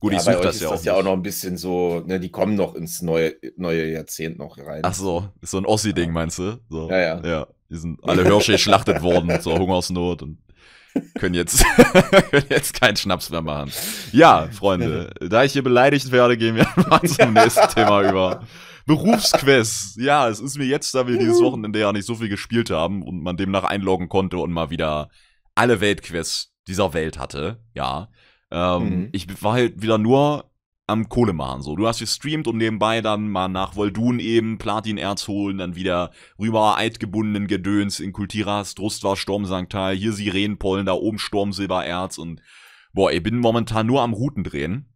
Gut, ja, ich suche das ja auch. Das ja auch noch ein bisschen so, ne, die kommen noch ins neue, neue Jahrzehnt noch rein. Ach so, ist so ein Ossi-Ding, meinst du? So. Ja, ja. Ja, die sind alle Hirsche *laughs* geschlachtet worden zur Hungersnot und können jetzt, können jetzt keinen Schnaps mehr machen. Ja, Freunde, da ich hier beleidigt werde, gehen wir mal zum nächsten Thema über. Berufsquest. *laughs* Ja, es ist mir jetzt, da wir dieses mhm. Wochenende ja nicht so viel gespielt haben und man demnach einloggen konnte und mal wieder alle Weltquests dieser Welt hatte, ja. Ähm, mhm. Ich war halt wieder nur am Kohle machen. So, du hast gestreamt und nebenbei dann mal nach Voldun eben Platinerz holen, dann wieder rüber eidgebundenen Gedöns in Kultiras, Drustwar, Sturmsanktal, hier Sirenenpollen, da oben Sturmsilbererz und boah, ich bin momentan nur am Routen drehen.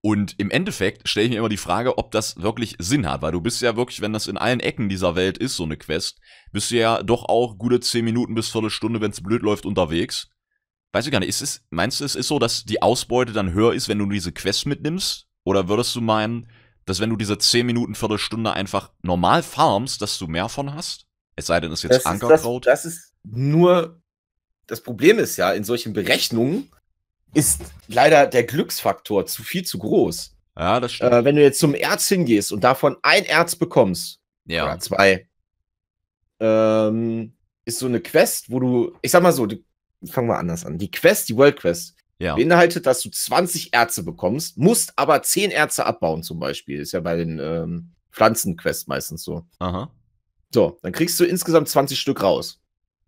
Und im Endeffekt stelle ich mir immer die Frage, ob das wirklich Sinn hat, weil du bist ja wirklich, wenn das in allen Ecken dieser Welt ist, so eine Quest, bist du ja doch auch gute 10 Minuten bis Viertelstunde, wenn es blöd läuft, unterwegs. Weiß ich gar nicht, ist es, meinst du, es ist so, dass die Ausbeute dann höher ist, wenn du diese Quest mitnimmst? Oder würdest du meinen, dass wenn du diese 10 Minuten, Viertelstunde einfach normal farmst, dass du mehr von hast? Es sei denn, es ist jetzt Ankerkraut. das, das ist nur, das Problem ist ja, in solchen Berechnungen ist leider der Glücksfaktor zu viel zu groß. Ja, das stimmt. Äh, wenn du jetzt zum Erz hingehst und davon ein Erz bekommst, ja. oder zwei, ähm, ist so eine Quest, wo du, ich sag mal so, die, fangen wir anders an. Die Quest, die World Quest, ja. beinhaltet, dass du 20 Erze bekommst, musst aber 10 Erze abbauen, zum Beispiel. Ist ja bei den ähm, Pflanzenquests meistens so. Aha. So, dann kriegst du insgesamt 20 Stück raus.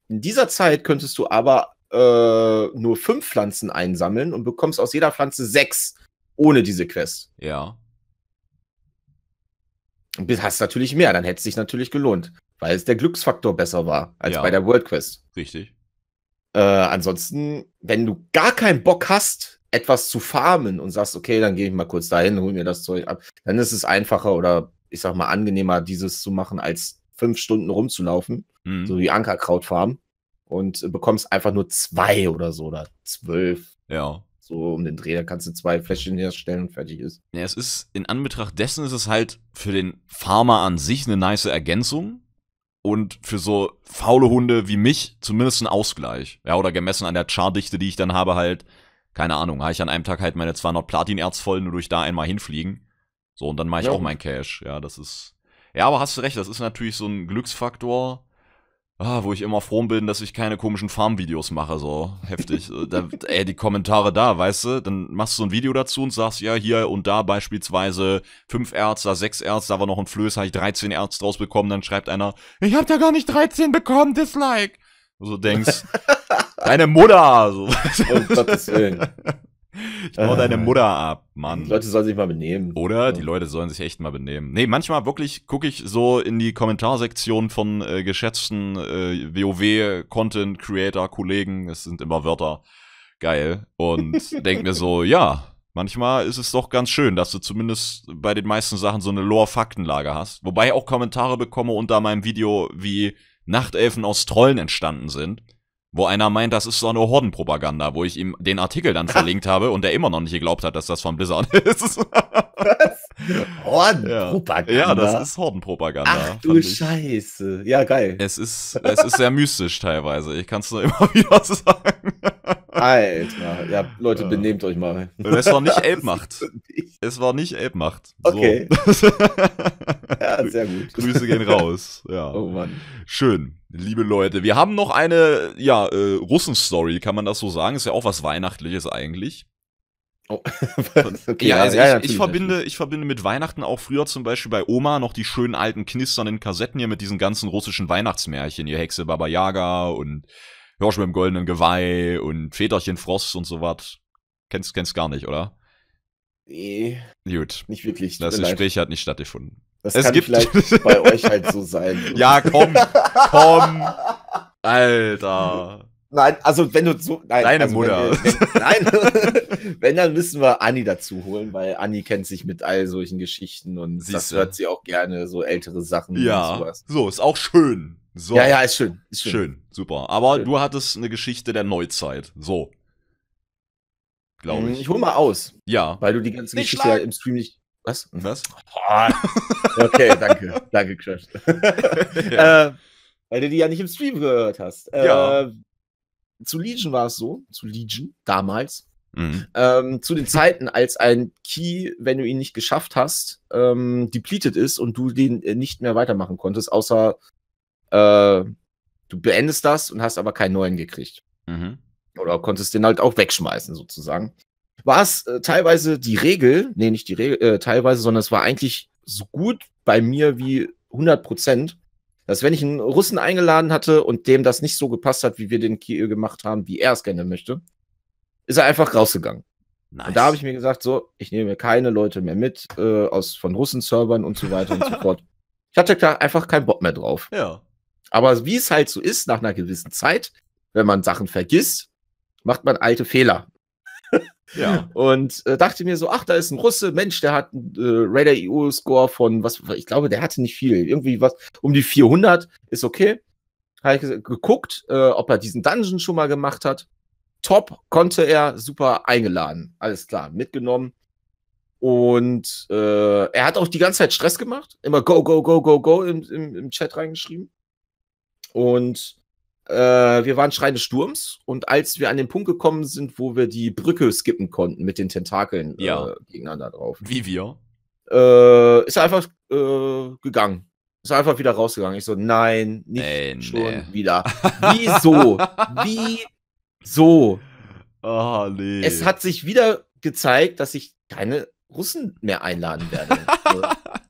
In dieser Zeit könntest du aber äh, nur fünf Pflanzen einsammeln und bekommst aus jeder Pflanze sechs ohne diese Quest. Ja. Und hast natürlich mehr, dann hätte es sich natürlich gelohnt, weil es der Glücksfaktor besser war als ja. bei der World Quest. Richtig. Äh, ansonsten, wenn du gar keinen Bock hast, etwas zu farmen und sagst, okay, dann gehe ich mal kurz dahin, hol mir das Zeug ab, dann ist es einfacher oder ich sag mal angenehmer, dieses zu machen, als fünf Stunden rumzulaufen, mhm. so wie Ankerkraut farmen und äh, bekommst einfach nur zwei oder so oder zwölf. Ja. So um den Dreh, da kannst du zwei Fläschchen herstellen und fertig ist. Ja, es ist, in Anbetracht dessen ist es halt für den Farmer an sich eine nice Ergänzung und für so faule Hunde wie mich zumindest ein Ausgleich. Ja, oder gemessen an der Chardichte, die ich dann habe, halt, keine Ahnung, habe ich an einem Tag halt meine 200 Platinerz voll, nur durch da einmal hinfliegen. So, und dann mache ich ja. auch mein Cash. Ja, das ist. Ja, aber hast du recht, das ist natürlich so ein Glücksfaktor ah, wo ich immer froh bin, dass ich keine komischen Farmvideos mache, so heftig. Äh, da, ey, die Kommentare da, weißt du? Dann machst du so ein Video dazu und sagst, ja, hier und da beispielsweise fünf Erz, da sechs Erz, da war noch ein Flöß, habe ich 13 Erz draus bekommen. Dann schreibt einer, ich hab da gar nicht 13 bekommen, Dislike. so denkst, *laughs* deine Mutter. So. Um Gottes Willen. *laughs* Ich baue äh, deine Mutter ab, Mann. Die Leute sollen sich mal benehmen. Oder? Ja. Die Leute sollen sich echt mal benehmen. Nee, manchmal wirklich gucke ich so in die Kommentarsektion von äh, geschätzten äh, WoW-Content-Creator-Kollegen. Es sind immer Wörter. Geil. Und *laughs* denke mir so, ja, manchmal ist es doch ganz schön, dass du zumindest bei den meisten Sachen so eine Lore-Faktenlage hast. Wobei ich auch Kommentare bekomme unter meinem Video, wie Nachtelfen aus Trollen entstanden sind. Wo einer meint, das ist doch nur Hordenpropaganda, wo ich ihm den Artikel dann *laughs* verlinkt habe und der immer noch nicht geglaubt hat, dass das von Blizzard *laughs* ist. Was? Hordenpropaganda? Ja, das ist Hordenpropaganda. Ach du Scheiße. Ja, geil. Es ist, es ist sehr mystisch teilweise. Ich kann es nur *laughs* immer wieder sagen. Alter. Ja, Leute, benehmt euch mal. Es war nicht Elbmacht. Es war nicht Elbmacht. So. Okay. ja, sehr gut. Grüße gehen raus. Ja. Oh Mann. Schön. Liebe Leute, wir haben noch eine, ja, äh, Russen-Story, kann man das so sagen? Ist ja auch was Weihnachtliches eigentlich. Oh. *laughs* okay, ja, also ja, ich, ja, ich, verbinde, ich verbinde mit Weihnachten auch früher zum Beispiel bei Oma noch die schönen alten knisternden Kassetten hier mit diesen ganzen russischen Weihnachtsmärchen, hier Hexe Baba Yaga und Hirsch mit dem goldenen Geweih und Väterchen Frost und so was. Kennst, kennst gar nicht, oder? Nee. Gut. Nicht wirklich. Das Gespräch hat nicht stattgefunden. Das es kann gibt vielleicht *laughs* bei euch halt so sein. Ne? Ja, komm, komm. Alter. Nein, also wenn du so. Nein, Deine also Mutter. Wenn, wenn, nein, *laughs* wenn, dann müssen wir Anni dazu holen, weil Anni kennt sich mit all solchen Geschichten und Siehst das du. hört sie auch gerne, so ältere Sachen ja. und sowas. So, ist auch schön. So. Ja, ja, ist schön. Ist schön. schön. super. Aber schön. du hattest eine Geschichte der Neuzeit. So. Glaube hm, ich. Ich hol mal aus. Ja. Weil du die ganze nicht Geschichte schlag. im Stream nicht. Was? Was? Oh. *laughs* okay, danke. danke, Crash. *laughs* ja. äh, weil du die ja nicht im Stream gehört hast. Äh, ja. Zu Legion war es so, zu Legion damals. Mhm. Ähm, zu den Zeiten, als ein Key, wenn du ihn nicht geschafft hast, ähm, depleted ist und du den äh, nicht mehr weitermachen konntest, außer äh, du beendest das und hast aber keinen neuen gekriegt. Mhm. Oder konntest den halt auch wegschmeißen, sozusagen war es äh, teilweise die Regel, nee, nicht die Regel, äh, teilweise, sondern es war eigentlich so gut bei mir wie 100 Prozent, dass wenn ich einen Russen eingeladen hatte und dem das nicht so gepasst hat, wie wir den Kiel gemacht haben, wie er es gerne möchte, ist er einfach rausgegangen. Nice. Und da habe ich mir gesagt, so, ich nehme keine Leute mehr mit äh, aus von Russen-Servern und so weiter und so *laughs* fort. Ich hatte da einfach keinen Bock mehr drauf. Ja. Aber wie es halt so ist, nach einer gewissen Zeit, wenn man Sachen vergisst, macht man alte Fehler. Ja. Und äh, dachte mir so, ach, da ist ein Russe, Mensch, der hat einen äh, Raider EU-Score von, was, ich glaube, der hatte nicht viel, irgendwie was, um die 400, ist okay. Habe ich geguckt, äh, ob er diesen Dungeon schon mal gemacht hat. Top, konnte er, super eingeladen, alles klar, mitgenommen. Und äh, er hat auch die ganze Zeit Stress gemacht, immer go, go, go, go, go im, im, im Chat reingeschrieben. Und äh, wir waren Schrein des Sturms und als wir an den Punkt gekommen sind, wo wir die Brücke skippen konnten mit den Tentakeln äh, ja. äh, gegeneinander drauf. Wie wir? Äh, ist er einfach äh, gegangen. Ist einfach wieder rausgegangen. Ich so, nein, nicht Ey, äh, schon nee. wieder. *laughs* Wieso? Wieso? Oh, nee. Es hat sich wieder gezeigt, dass ich keine Russen mehr einladen werde.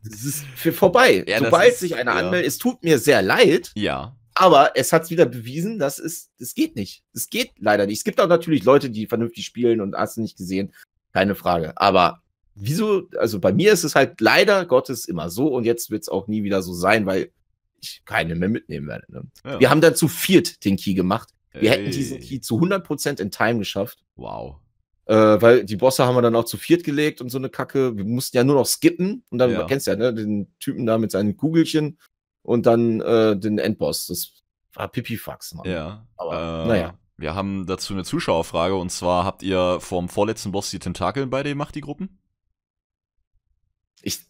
Es *laughs* ist für vorbei. Ja, Sobald ist, sich einer ja. anmeldet, es tut mir sehr leid. Ja aber es hat es wieder bewiesen, dass es, es geht nicht. Es geht leider nicht. Es gibt auch natürlich Leute, die vernünftig spielen und hast du nicht gesehen. Keine Frage. Aber wieso, also bei mir ist es halt leider Gottes immer so und jetzt wird es auch nie wieder so sein, weil ich keine mehr mitnehmen werde. Ne? Ja. Wir haben dann zu viert den Key gemacht. Wir Ey. hätten diesen Key zu 100% in Time geschafft. Wow. Äh, weil die Bosse haben wir dann auch zu viert gelegt und so eine Kacke. Wir mussten ja nur noch skippen und dann, ja. kennst du ja, ne, den Typen da mit seinen Kugelchen und dann äh, den Endboss. Das war Pipifax, Mann. Ja. Aber äh, naja. Wir haben dazu eine Zuschauerfrage und zwar habt ihr vom vorletzten Boss die Tentakeln bei dir gemacht, die Gruppen? Ich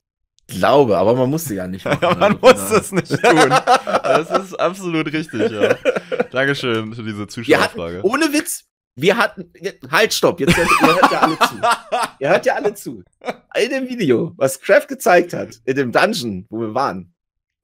glaube, aber man musste ja nicht. *laughs* Machen, ne? ja, man also, muss es nicht tun. das ist absolut richtig, ja. Dankeschön für diese Zuschauerfrage. Hatten, ohne Witz, wir hatten. Halt, stopp, jetzt ihr hört ja alle zu. Ihr hört ja alle zu. In dem Video, was Craft gezeigt hat, in dem Dungeon, wo wir waren,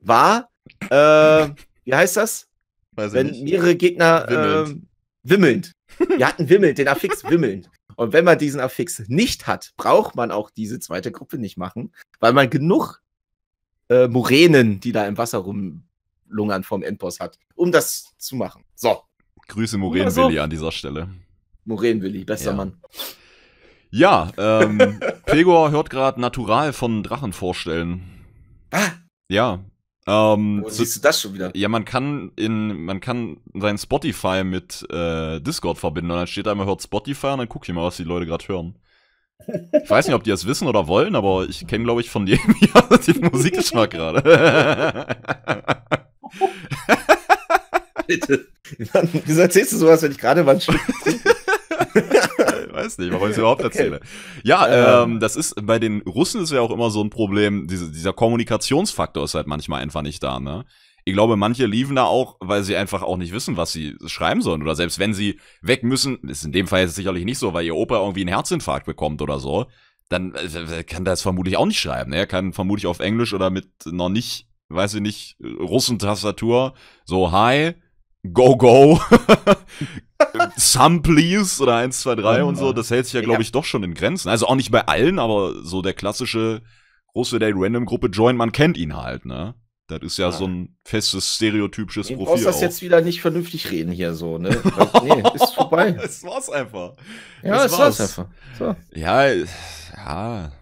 war, äh, wie heißt das? Weiß wenn nicht. mehrere Gegner äh, wimmelnd. Äh, wimmelnd. Wir hatten wimmelnd, den Affix wimmelnd. Und wenn man diesen Affix nicht hat, braucht man auch diese zweite Gruppe nicht machen, weil man genug äh, Moränen, die da im Wasser rumlungern vom Endboss hat, um das zu machen. So. Grüße Moränenwilli so. an dieser Stelle. Moränenwilli, bester ja. Mann. Ja, ähm, *laughs* Pegor hört gerade Natural von Drachen vorstellen. Ah. Ja, ähm, Wo siehst du das schon wieder? Ja, man kann in, man kann sein Spotify mit äh, Discord verbinden und dann steht da immer hört Spotify und dann guck ich mal, was die Leute gerade hören. Ich weiß nicht, ob die das wissen oder wollen, aber ich kenne, glaube ich, von jedem *laughs* hier den Musikgeschmack gerade. Bitte. Wieso erzählst du sowas, wenn ich gerade was *laughs* weiß nicht, warum ich es überhaupt *laughs* erzähle. Ja, ähm. ähm, das ist bei den Russen ist ja auch immer so ein Problem. Diese, dieser Kommunikationsfaktor ist halt manchmal einfach nicht da, ne? Ich glaube, manche liefen da auch, weil sie einfach auch nicht wissen, was sie schreiben sollen. Oder selbst wenn sie weg müssen, ist in dem Fall jetzt sicherlich nicht so, weil ihr Opa irgendwie einen Herzinfarkt bekommt oder so, dann äh, kann das vermutlich auch nicht schreiben. Ne? Er kann vermutlich auf Englisch oder mit noch nicht, weiß ich nicht, Russentastatur so Hi, Go Go *laughs* Some Please oder 1, 2, 3 und so, das hält sich ja, glaube ich, doch schon in Grenzen. Also auch nicht bei allen, aber so der klassische große der Random-Gruppe Join, man kennt ihn halt, ne? Das ist ja, ja. so ein festes, stereotypisches Profil. Du brauchst das jetzt wieder nicht vernünftig reden hier so, ne? *laughs* nee, ist vorbei. das war's einfach. Ja, das, das war's. war's einfach. So. Ja, ja.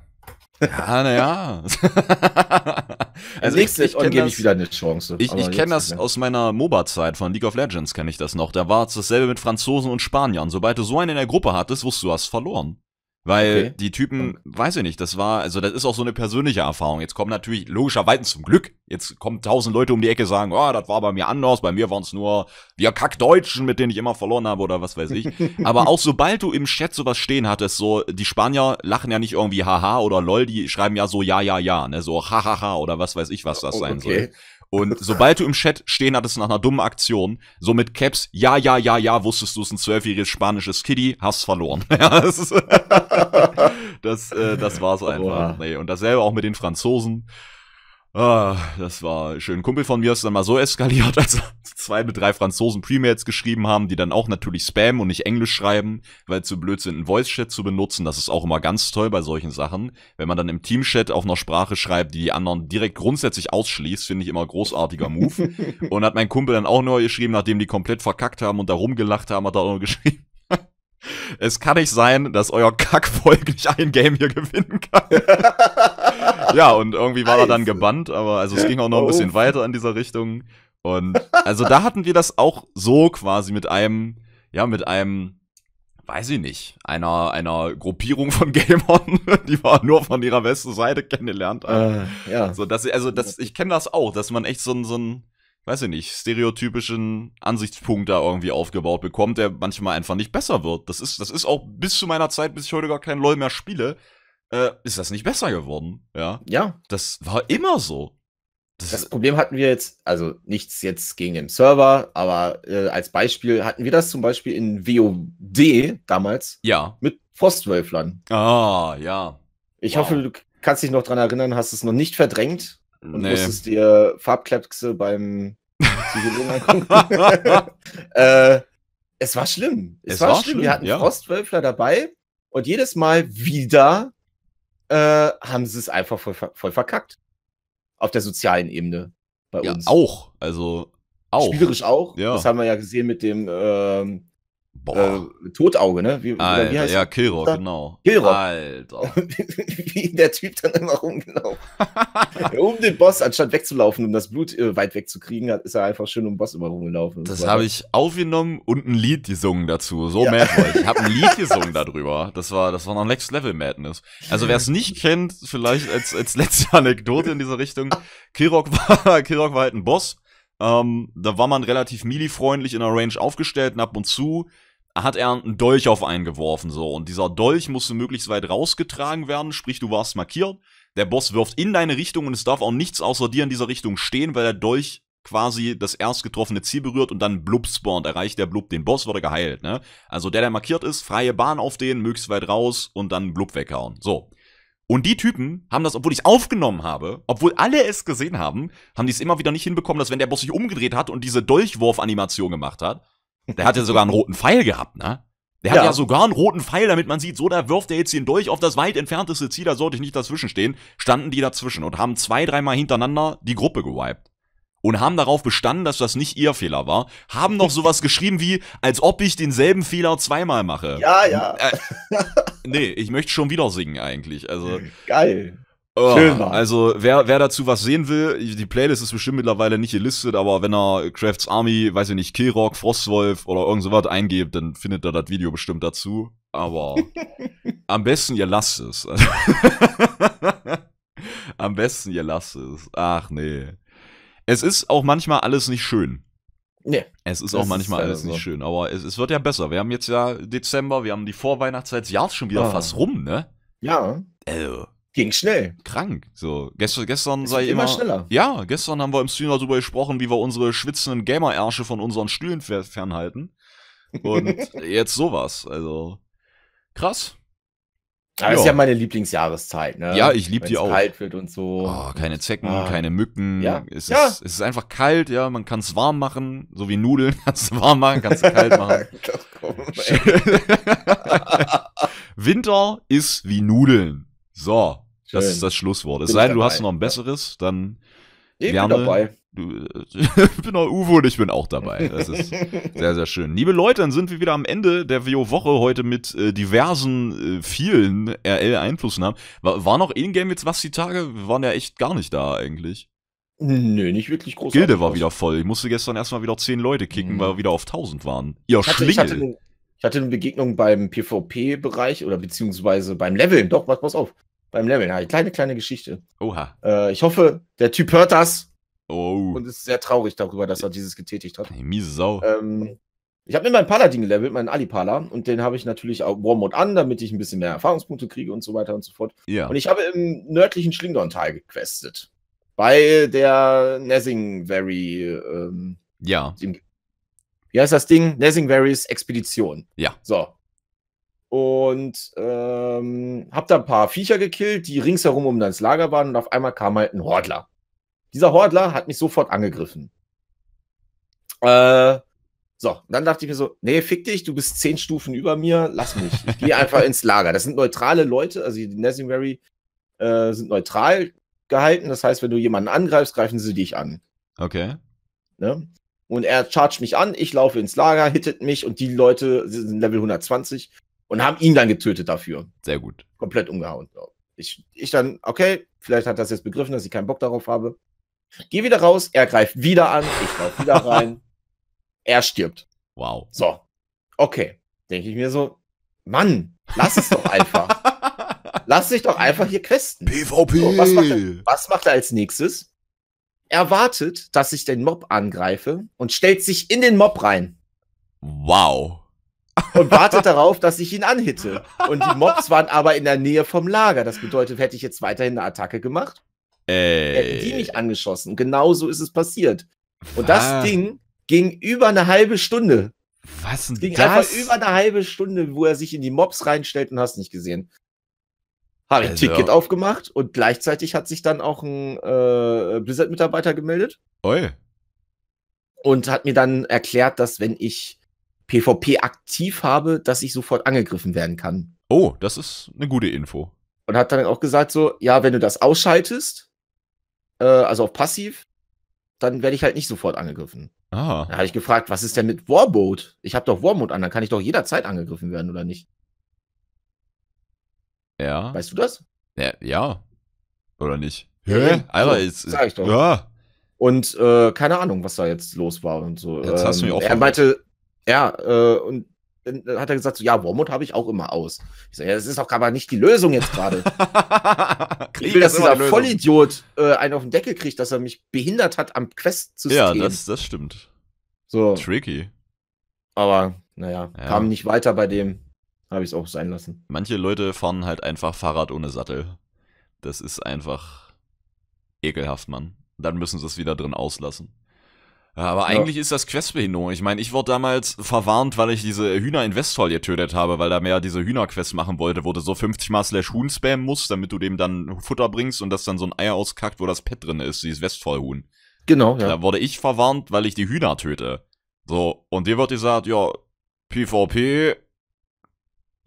Ja, naja. *laughs* also Nächstes On gebe ich wieder eine Chance. Ich, ich kenne das aus meiner MOBA-Zeit von League of Legends, kenne ich das noch. Da war es dasselbe mit Franzosen und Spaniern. Sobald du so einen in der Gruppe hattest, wusstest du, hast verloren. Weil okay. die Typen, weiß ich nicht, das war, also das ist auch so eine persönliche Erfahrung. Jetzt kommen natürlich, logischerweise zum Glück, jetzt kommen tausend Leute um die Ecke sagen, oh, das war bei mir anders, bei mir waren es nur wir Kackdeutschen, mit denen ich immer verloren habe oder was weiß ich. *laughs* Aber auch sobald du im Chat sowas stehen hattest, so, die Spanier lachen ja nicht irgendwie haha oder lol, die schreiben ja so ja, ja, ja, ne, so hahaha oder was weiß ich, was das oh, sein okay. soll. Und sobald du im Chat stehen hattest nach einer dummen Aktion, so mit Caps, ja, ja, ja, ja, wusstest du, es ist ein zwölfjähriges spanisches Kitty, hast verloren. *laughs* *laughs* das, äh, das war's einfach. Nee, und dasselbe auch mit den Franzosen. Ah, das war schön. Kumpel von mir ist dann mal so eskaliert, *laughs* als zwei mit drei Franzosen Premails geschrieben haben, die dann auch natürlich Spam und nicht Englisch schreiben, weil zu blöd sind, einen Voice-Chat zu benutzen. Das ist auch immer ganz toll bei solchen Sachen. Wenn man dann im Team-Chat auf einer Sprache schreibt, die die anderen direkt grundsätzlich ausschließt, finde ich immer großartiger Move. *laughs* und hat mein Kumpel dann auch nur geschrieben, nachdem die komplett verkackt haben und da rumgelacht haben, hat er auch nur geschrieben. *laughs* Es kann nicht sein, dass euer Kackvolk nicht ein Game hier gewinnen kann. *laughs* ja, und irgendwie war er dann gebannt, aber also es ging auch noch ein bisschen weiter in dieser Richtung. Und also da hatten wir das auch so quasi mit einem, ja, mit einem, weiß ich nicht, einer, einer Gruppierung von *laughs* Gamern, die war nur von ihrer besten Seite kennengelernt. Äh, ja. So, dass, ich, also das, ich kenne das auch, dass man echt so einen, so einen, weiß ich nicht, stereotypischen Ansichtspunkt da irgendwie aufgebaut bekommt, der manchmal einfach nicht besser wird. Das ist, das ist auch bis zu meiner Zeit, bis ich heute gar kein LOL mehr spiele, äh, ist das nicht besser geworden. Ja. Ja. Das war immer so. Das, das, Problem hatten wir jetzt, also nichts jetzt gegen den Server, aber äh, als Beispiel hatten wir das zum Beispiel in WOD damals. Ja. Mit Frostwölflern. Ah, ja. Ich wow. hoffe, du kannst dich noch dran erinnern, hast es noch nicht verdrängt und nee. musstest dir Farbkleckse beim Psychologen *laughs* angucken. *laughs* äh, es war schlimm. Es, es war, war schlimm. schlimm. Wir hatten ja. Frostwölfler dabei und jedes Mal wieder äh, haben sie es einfach voll, voll verkackt. Auf der sozialen Ebene bei ja, uns. Auch, also auch. Spielerisch auch. Ja. Das haben wir ja gesehen mit dem ähm, Boah. Äh, Totauge, ne? Wie, Alter, wie heißt ja, Killrock, genau. Killrock. Alter. *laughs* wie der Typ dann immer rumgelaufen. *laughs* um den Boss, anstatt wegzulaufen, um das Blut äh, weit wegzukriegen, ist er einfach schön um den Boss immer rumgelaufen. Das habe ich aufgenommen und ein Lied gesungen dazu. So ja. mad war ich. Ich habe ein Lied *laughs* gesungen darüber. Das war, das war noch Next Level Madness. Also wer es nicht kennt, vielleicht als, als letzte Anekdote in dieser Richtung. Killrock war, Killrock war halt ein Boss. Ähm, da war man relativ melee-freundlich in der Range aufgestellt und ab und zu hat er einen Dolch auf einen geworfen, so. Und dieser Dolch musste möglichst weit rausgetragen werden, sprich, du warst markiert. Der Boss wirft in deine Richtung und es darf auch nichts außer dir in dieser Richtung stehen, weil der Dolch quasi das erst getroffene Ziel berührt und dann Blub spawnt. Erreicht der Blub den Boss, wird er geheilt, ne? Also der, der markiert ist, freie Bahn auf den, möglichst weit raus und dann Blub weghauen. So. Und die Typen haben das, obwohl ich aufgenommen habe, obwohl alle es gesehen haben, haben die es immer wieder nicht hinbekommen, dass wenn der Boss sich umgedreht hat und diese Dolchwurfanimation gemacht hat, der hatte sogar einen roten Pfeil gehabt, ne? Der hat ja sogar einen roten Pfeil, damit man sieht, so, da wirft er jetzt den hindurch auf das weit entfernteste Ziel, da sollte ich nicht dazwischen stehen. Standen die dazwischen und haben zwei, dreimal hintereinander die Gruppe gewiped. Und haben darauf bestanden, dass das nicht ihr Fehler war. Haben noch sowas geschrieben wie, als ob ich denselben Fehler zweimal mache. Ja, ja. Äh, nee, ich möchte schon wieder singen eigentlich. Also, Geil. Oh, Schön war. Also, wer, wer dazu was sehen will, die Playlist ist bestimmt mittlerweile nicht gelistet, aber wenn er Crafts Army, weiß ich nicht, Killrock, Frostwolf oder irgend sowas eingebt, dann findet er das Video bestimmt dazu. Aber *laughs* am besten ihr lasst es. *laughs* am besten ihr lasst es. Ach nee. Es ist auch manchmal alles nicht schön. Nee. Es ist auch manchmal ist alles so. Also nicht schön, aber es, es wird ja besser. Wir haben jetzt ja Dezember, wir haben die Vorweihnachtszeit, das Jahr ist schon wieder ah. fast rum, ne? Ja. Also, ging schnell. Krank. So, gestern, gestern sei immer, immer, schneller. Ja, gestern haben wir im Stream darüber gesprochen, wie wir unsere schwitzenden Gamer-Ärsche von unseren Stühlen fernhalten. Und *laughs* jetzt sowas. Also, krass. Aber ja. ist ja meine Lieblingsjahreszeit, ne? Ja, ich liebe die auch. kalt wird und so. Oh, keine Zecken, ah. keine Mücken. Ja. Es, ja. Ist, es ist einfach kalt, ja. Man kann es warm machen, so wie Nudeln. *laughs* Kannst du warm machen, kannst du kalt *laughs* machen. Doch, komm, Winter ist wie Nudeln. So. Das ist das Schlusswort. Es sei denn, du hast noch ein besseres, dann ich gerne. Bin dabei. Du, äh, *laughs* ich bin auch Uwe und ich bin auch dabei. Das ist sehr, sehr schön. Liebe Leute, dann sind wir wieder am Ende der WoW-Woche heute mit äh, diversen, äh, vielen RL-Einflussnahmen. War, war noch in-game jetzt was die Tage? Wir waren ja echt gar nicht da eigentlich. Nö, nicht wirklich groß. Gilde war wieder voll. Ich musste gestern erstmal wieder zehn Leute kicken, mhm. weil wir wieder auf 1000 waren. Ihr ich hatte, ich hatte, ich hatte eine Begegnung beim PvP-Bereich oder beziehungsweise beim Leveln. Doch, pass auf beim Leveln. Eine kleine, kleine Geschichte. Oha. Äh, ich hoffe, der Typ hört das. Oh. Und ist sehr traurig darüber, dass er dieses getätigt hat. Hey, miese Sau. Ähm, ich habe mir meinen Paladin gelevelt, meinen Alipala. Und den habe ich natürlich auch Warm Mode an, damit ich ein bisschen mehr Erfahrungspunkte kriege und so weiter und so fort. Ja. Und ich habe im nördlichen Schlingdorn-Tal gequestet. Bei der Nessing Valley. Ähm, ja. Dem, wie heißt das Ding? Nessing Valleys Expedition. Ja. So und ähm, habe da ein paar Viecher gekillt, die ringsherum um das Lager waren und auf einmal kam halt ein Hordler. Dieser Hordler hat mich sofort angegriffen. Äh, so, dann dachte ich mir so, nee, fick dich, du bist zehn Stufen über mir, lass mich. Ich gehe einfach *laughs* ins Lager. Das sind neutrale Leute, also die Nesimary äh, sind neutral gehalten. Das heißt, wenn du jemanden angreifst, greifen sie dich an. Okay. Ne? Und er chargt mich an, ich laufe ins Lager, hittet mich und die Leute sind Level 120 und haben ihn dann getötet dafür. Sehr gut. Komplett umgehauen. Ich, ich dann, okay, vielleicht hat das jetzt begriffen, dass ich keinen Bock darauf habe. Geh wieder raus, er greift wieder an, ich laufe wieder *laughs* rein. Er stirbt. Wow. So. Okay. Denke ich mir so, Mann, lass es doch einfach. *laughs* lass dich doch einfach hier questen. PvP. So, was, macht er, was macht er als nächstes? Er wartet, dass ich den Mob angreife und stellt sich in den Mob rein. Wow und wartet darauf, dass ich ihn anhitte. Und die Mobs waren aber in der Nähe vom Lager. Das bedeutet, hätte ich jetzt weiterhin eine Attacke gemacht, Ey. hätten die äh. mich angeschossen. Genauso ist es passiert. Und Was? das Ding ging über eine halbe Stunde. Was denn das? Ging das? einfach über eine halbe Stunde, wo er sich in die Mobs reinstellt und hast nicht gesehen. Habe ich also. ein Ticket aufgemacht und gleichzeitig hat sich dann auch ein äh, Blizzard-Mitarbeiter gemeldet. Oi. Und hat mir dann erklärt, dass wenn ich PvP aktiv habe, dass ich sofort angegriffen werden kann. Oh, das ist eine gute Info. Und hat dann auch gesagt so, ja, wenn du das ausschaltest, äh, also auf passiv, dann werde ich halt nicht sofort angegriffen. Ah. Da habe ich gefragt, was ist denn mit Warboat? Ich habe doch Warmode an, dann kann ich doch jederzeit angegriffen werden, oder nicht? Ja. Weißt du das? Ja. ja. Oder nicht? Hä? Ja, Alter, so, ist, sag ich doch. Ja. Und äh, keine Ahnung, was da jetzt los war und so. Jetzt ähm, hast du mich ähm, auch er meinte, ja, äh, und dann hat er gesagt, so, ja, Warmut habe ich auch immer aus. Ich sage, so, ja, das ist doch aber nicht die Lösung jetzt gerade. *laughs* ich will, dass dieser Vollidiot äh, einen auf den Deckel kriegt, dass er mich behindert hat am Quest-System. zu Ja, das, das stimmt. So. Tricky. Aber, naja, ja. kam nicht weiter bei dem. Habe ich es auch sein lassen. Manche Leute fahren halt einfach Fahrrad ohne Sattel. Das ist einfach ekelhaft, Mann. Dann müssen sie es wieder drin auslassen. Ja, aber eigentlich ist das Questbehinderung. Ich meine, ich wurde damals verwarnt, weil ich diese Hühner in Westfall getötet habe, weil da mehr diese Hühnerquest machen wollte, wo du so 50 Mal slash Huhn spammen musst, damit du dem dann Futter bringst und das dann so ein Eier auskackt, wo das Pet drin ist, dieses Westfallhuhn. Genau, ja. Da wurde ich verwarnt, weil ich die Hühner töte. So, und dir wird gesagt, ja, PvP,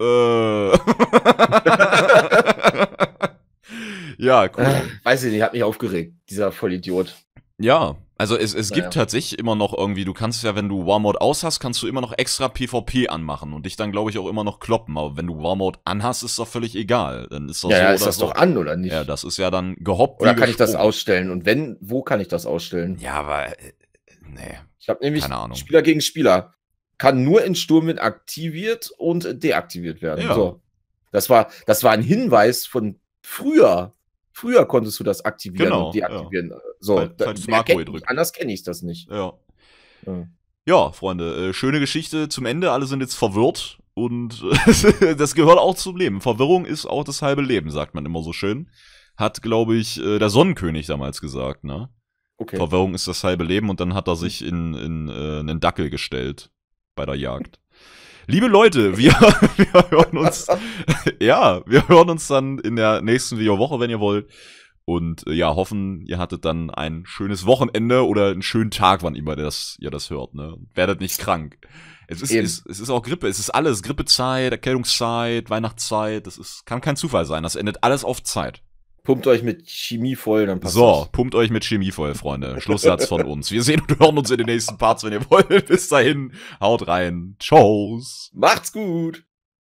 äh. *laughs* *laughs* ja, cool. Äh, weiß ich nicht, hat mich aufgeregt, dieser Vollidiot. Ja, also es, es gibt naja. tatsächlich immer noch irgendwie, du kannst ja, wenn du Warmode aus hast, kannst du immer noch extra PvP anmachen und dich dann, glaube ich, auch immer noch kloppen. Aber wenn du Warmode an hast, ist doch völlig egal. Dann ist das ja, so, ja, ist das so. doch an, oder nicht? Ja, das ist ja dann gehoppt. Oder kann ich das ausstellen? Und wenn, wo kann ich das ausstellen? Ja, aber, äh, nee. Ich habe nämlich Spieler gegen Spieler. Kann nur in Sturm mit aktiviert und deaktiviert werden. Ja. So. Das war, das war ein Hinweis von früher. Früher konntest du das aktivieren genau, und deaktivieren. Ja. So, Zeit, halt- da, Smart halt kenn ich, anders kenne ich das nicht. Ja. ja. ja Freunde, äh, schöne Geschichte zum Ende. Alle sind jetzt verwirrt und äh, *laughs* das gehört auch zum Leben. Verwirrung ist auch das halbe Leben, sagt man immer so schön. Hat, glaube ich, äh, der Sonnenkönig damals gesagt, ne? Okay. Verwirrung ist das halbe Leben und dann hat er mhm. sich in, in äh, einen Dackel gestellt bei der Jagd. Liebe Leute, wir, *laughs* wir hören uns, ja, wir hören uns dann in der nächsten Videowoche, wenn ihr wollt. Und äh, ja, hoffen, ihr hattet dann ein schönes Wochenende oder einen schönen Tag, wann immer das, ihr das hört. Ne? Werdet nicht krank. Es ist, ist, es ist auch Grippe, es ist alles. Grippezeit, Erkältungszeit, Weihnachtszeit. Das ist, kann kein Zufall sein. Das endet alles auf Zeit. Pumpt euch mit Chemie voll, dann passt So, das. pumpt euch mit Chemie voll, Freunde. Schlusssatz von uns. Wir sehen und hören uns in den nächsten Parts, wenn ihr wollt. *laughs* Bis dahin, haut rein. Tschüss. Macht's gut.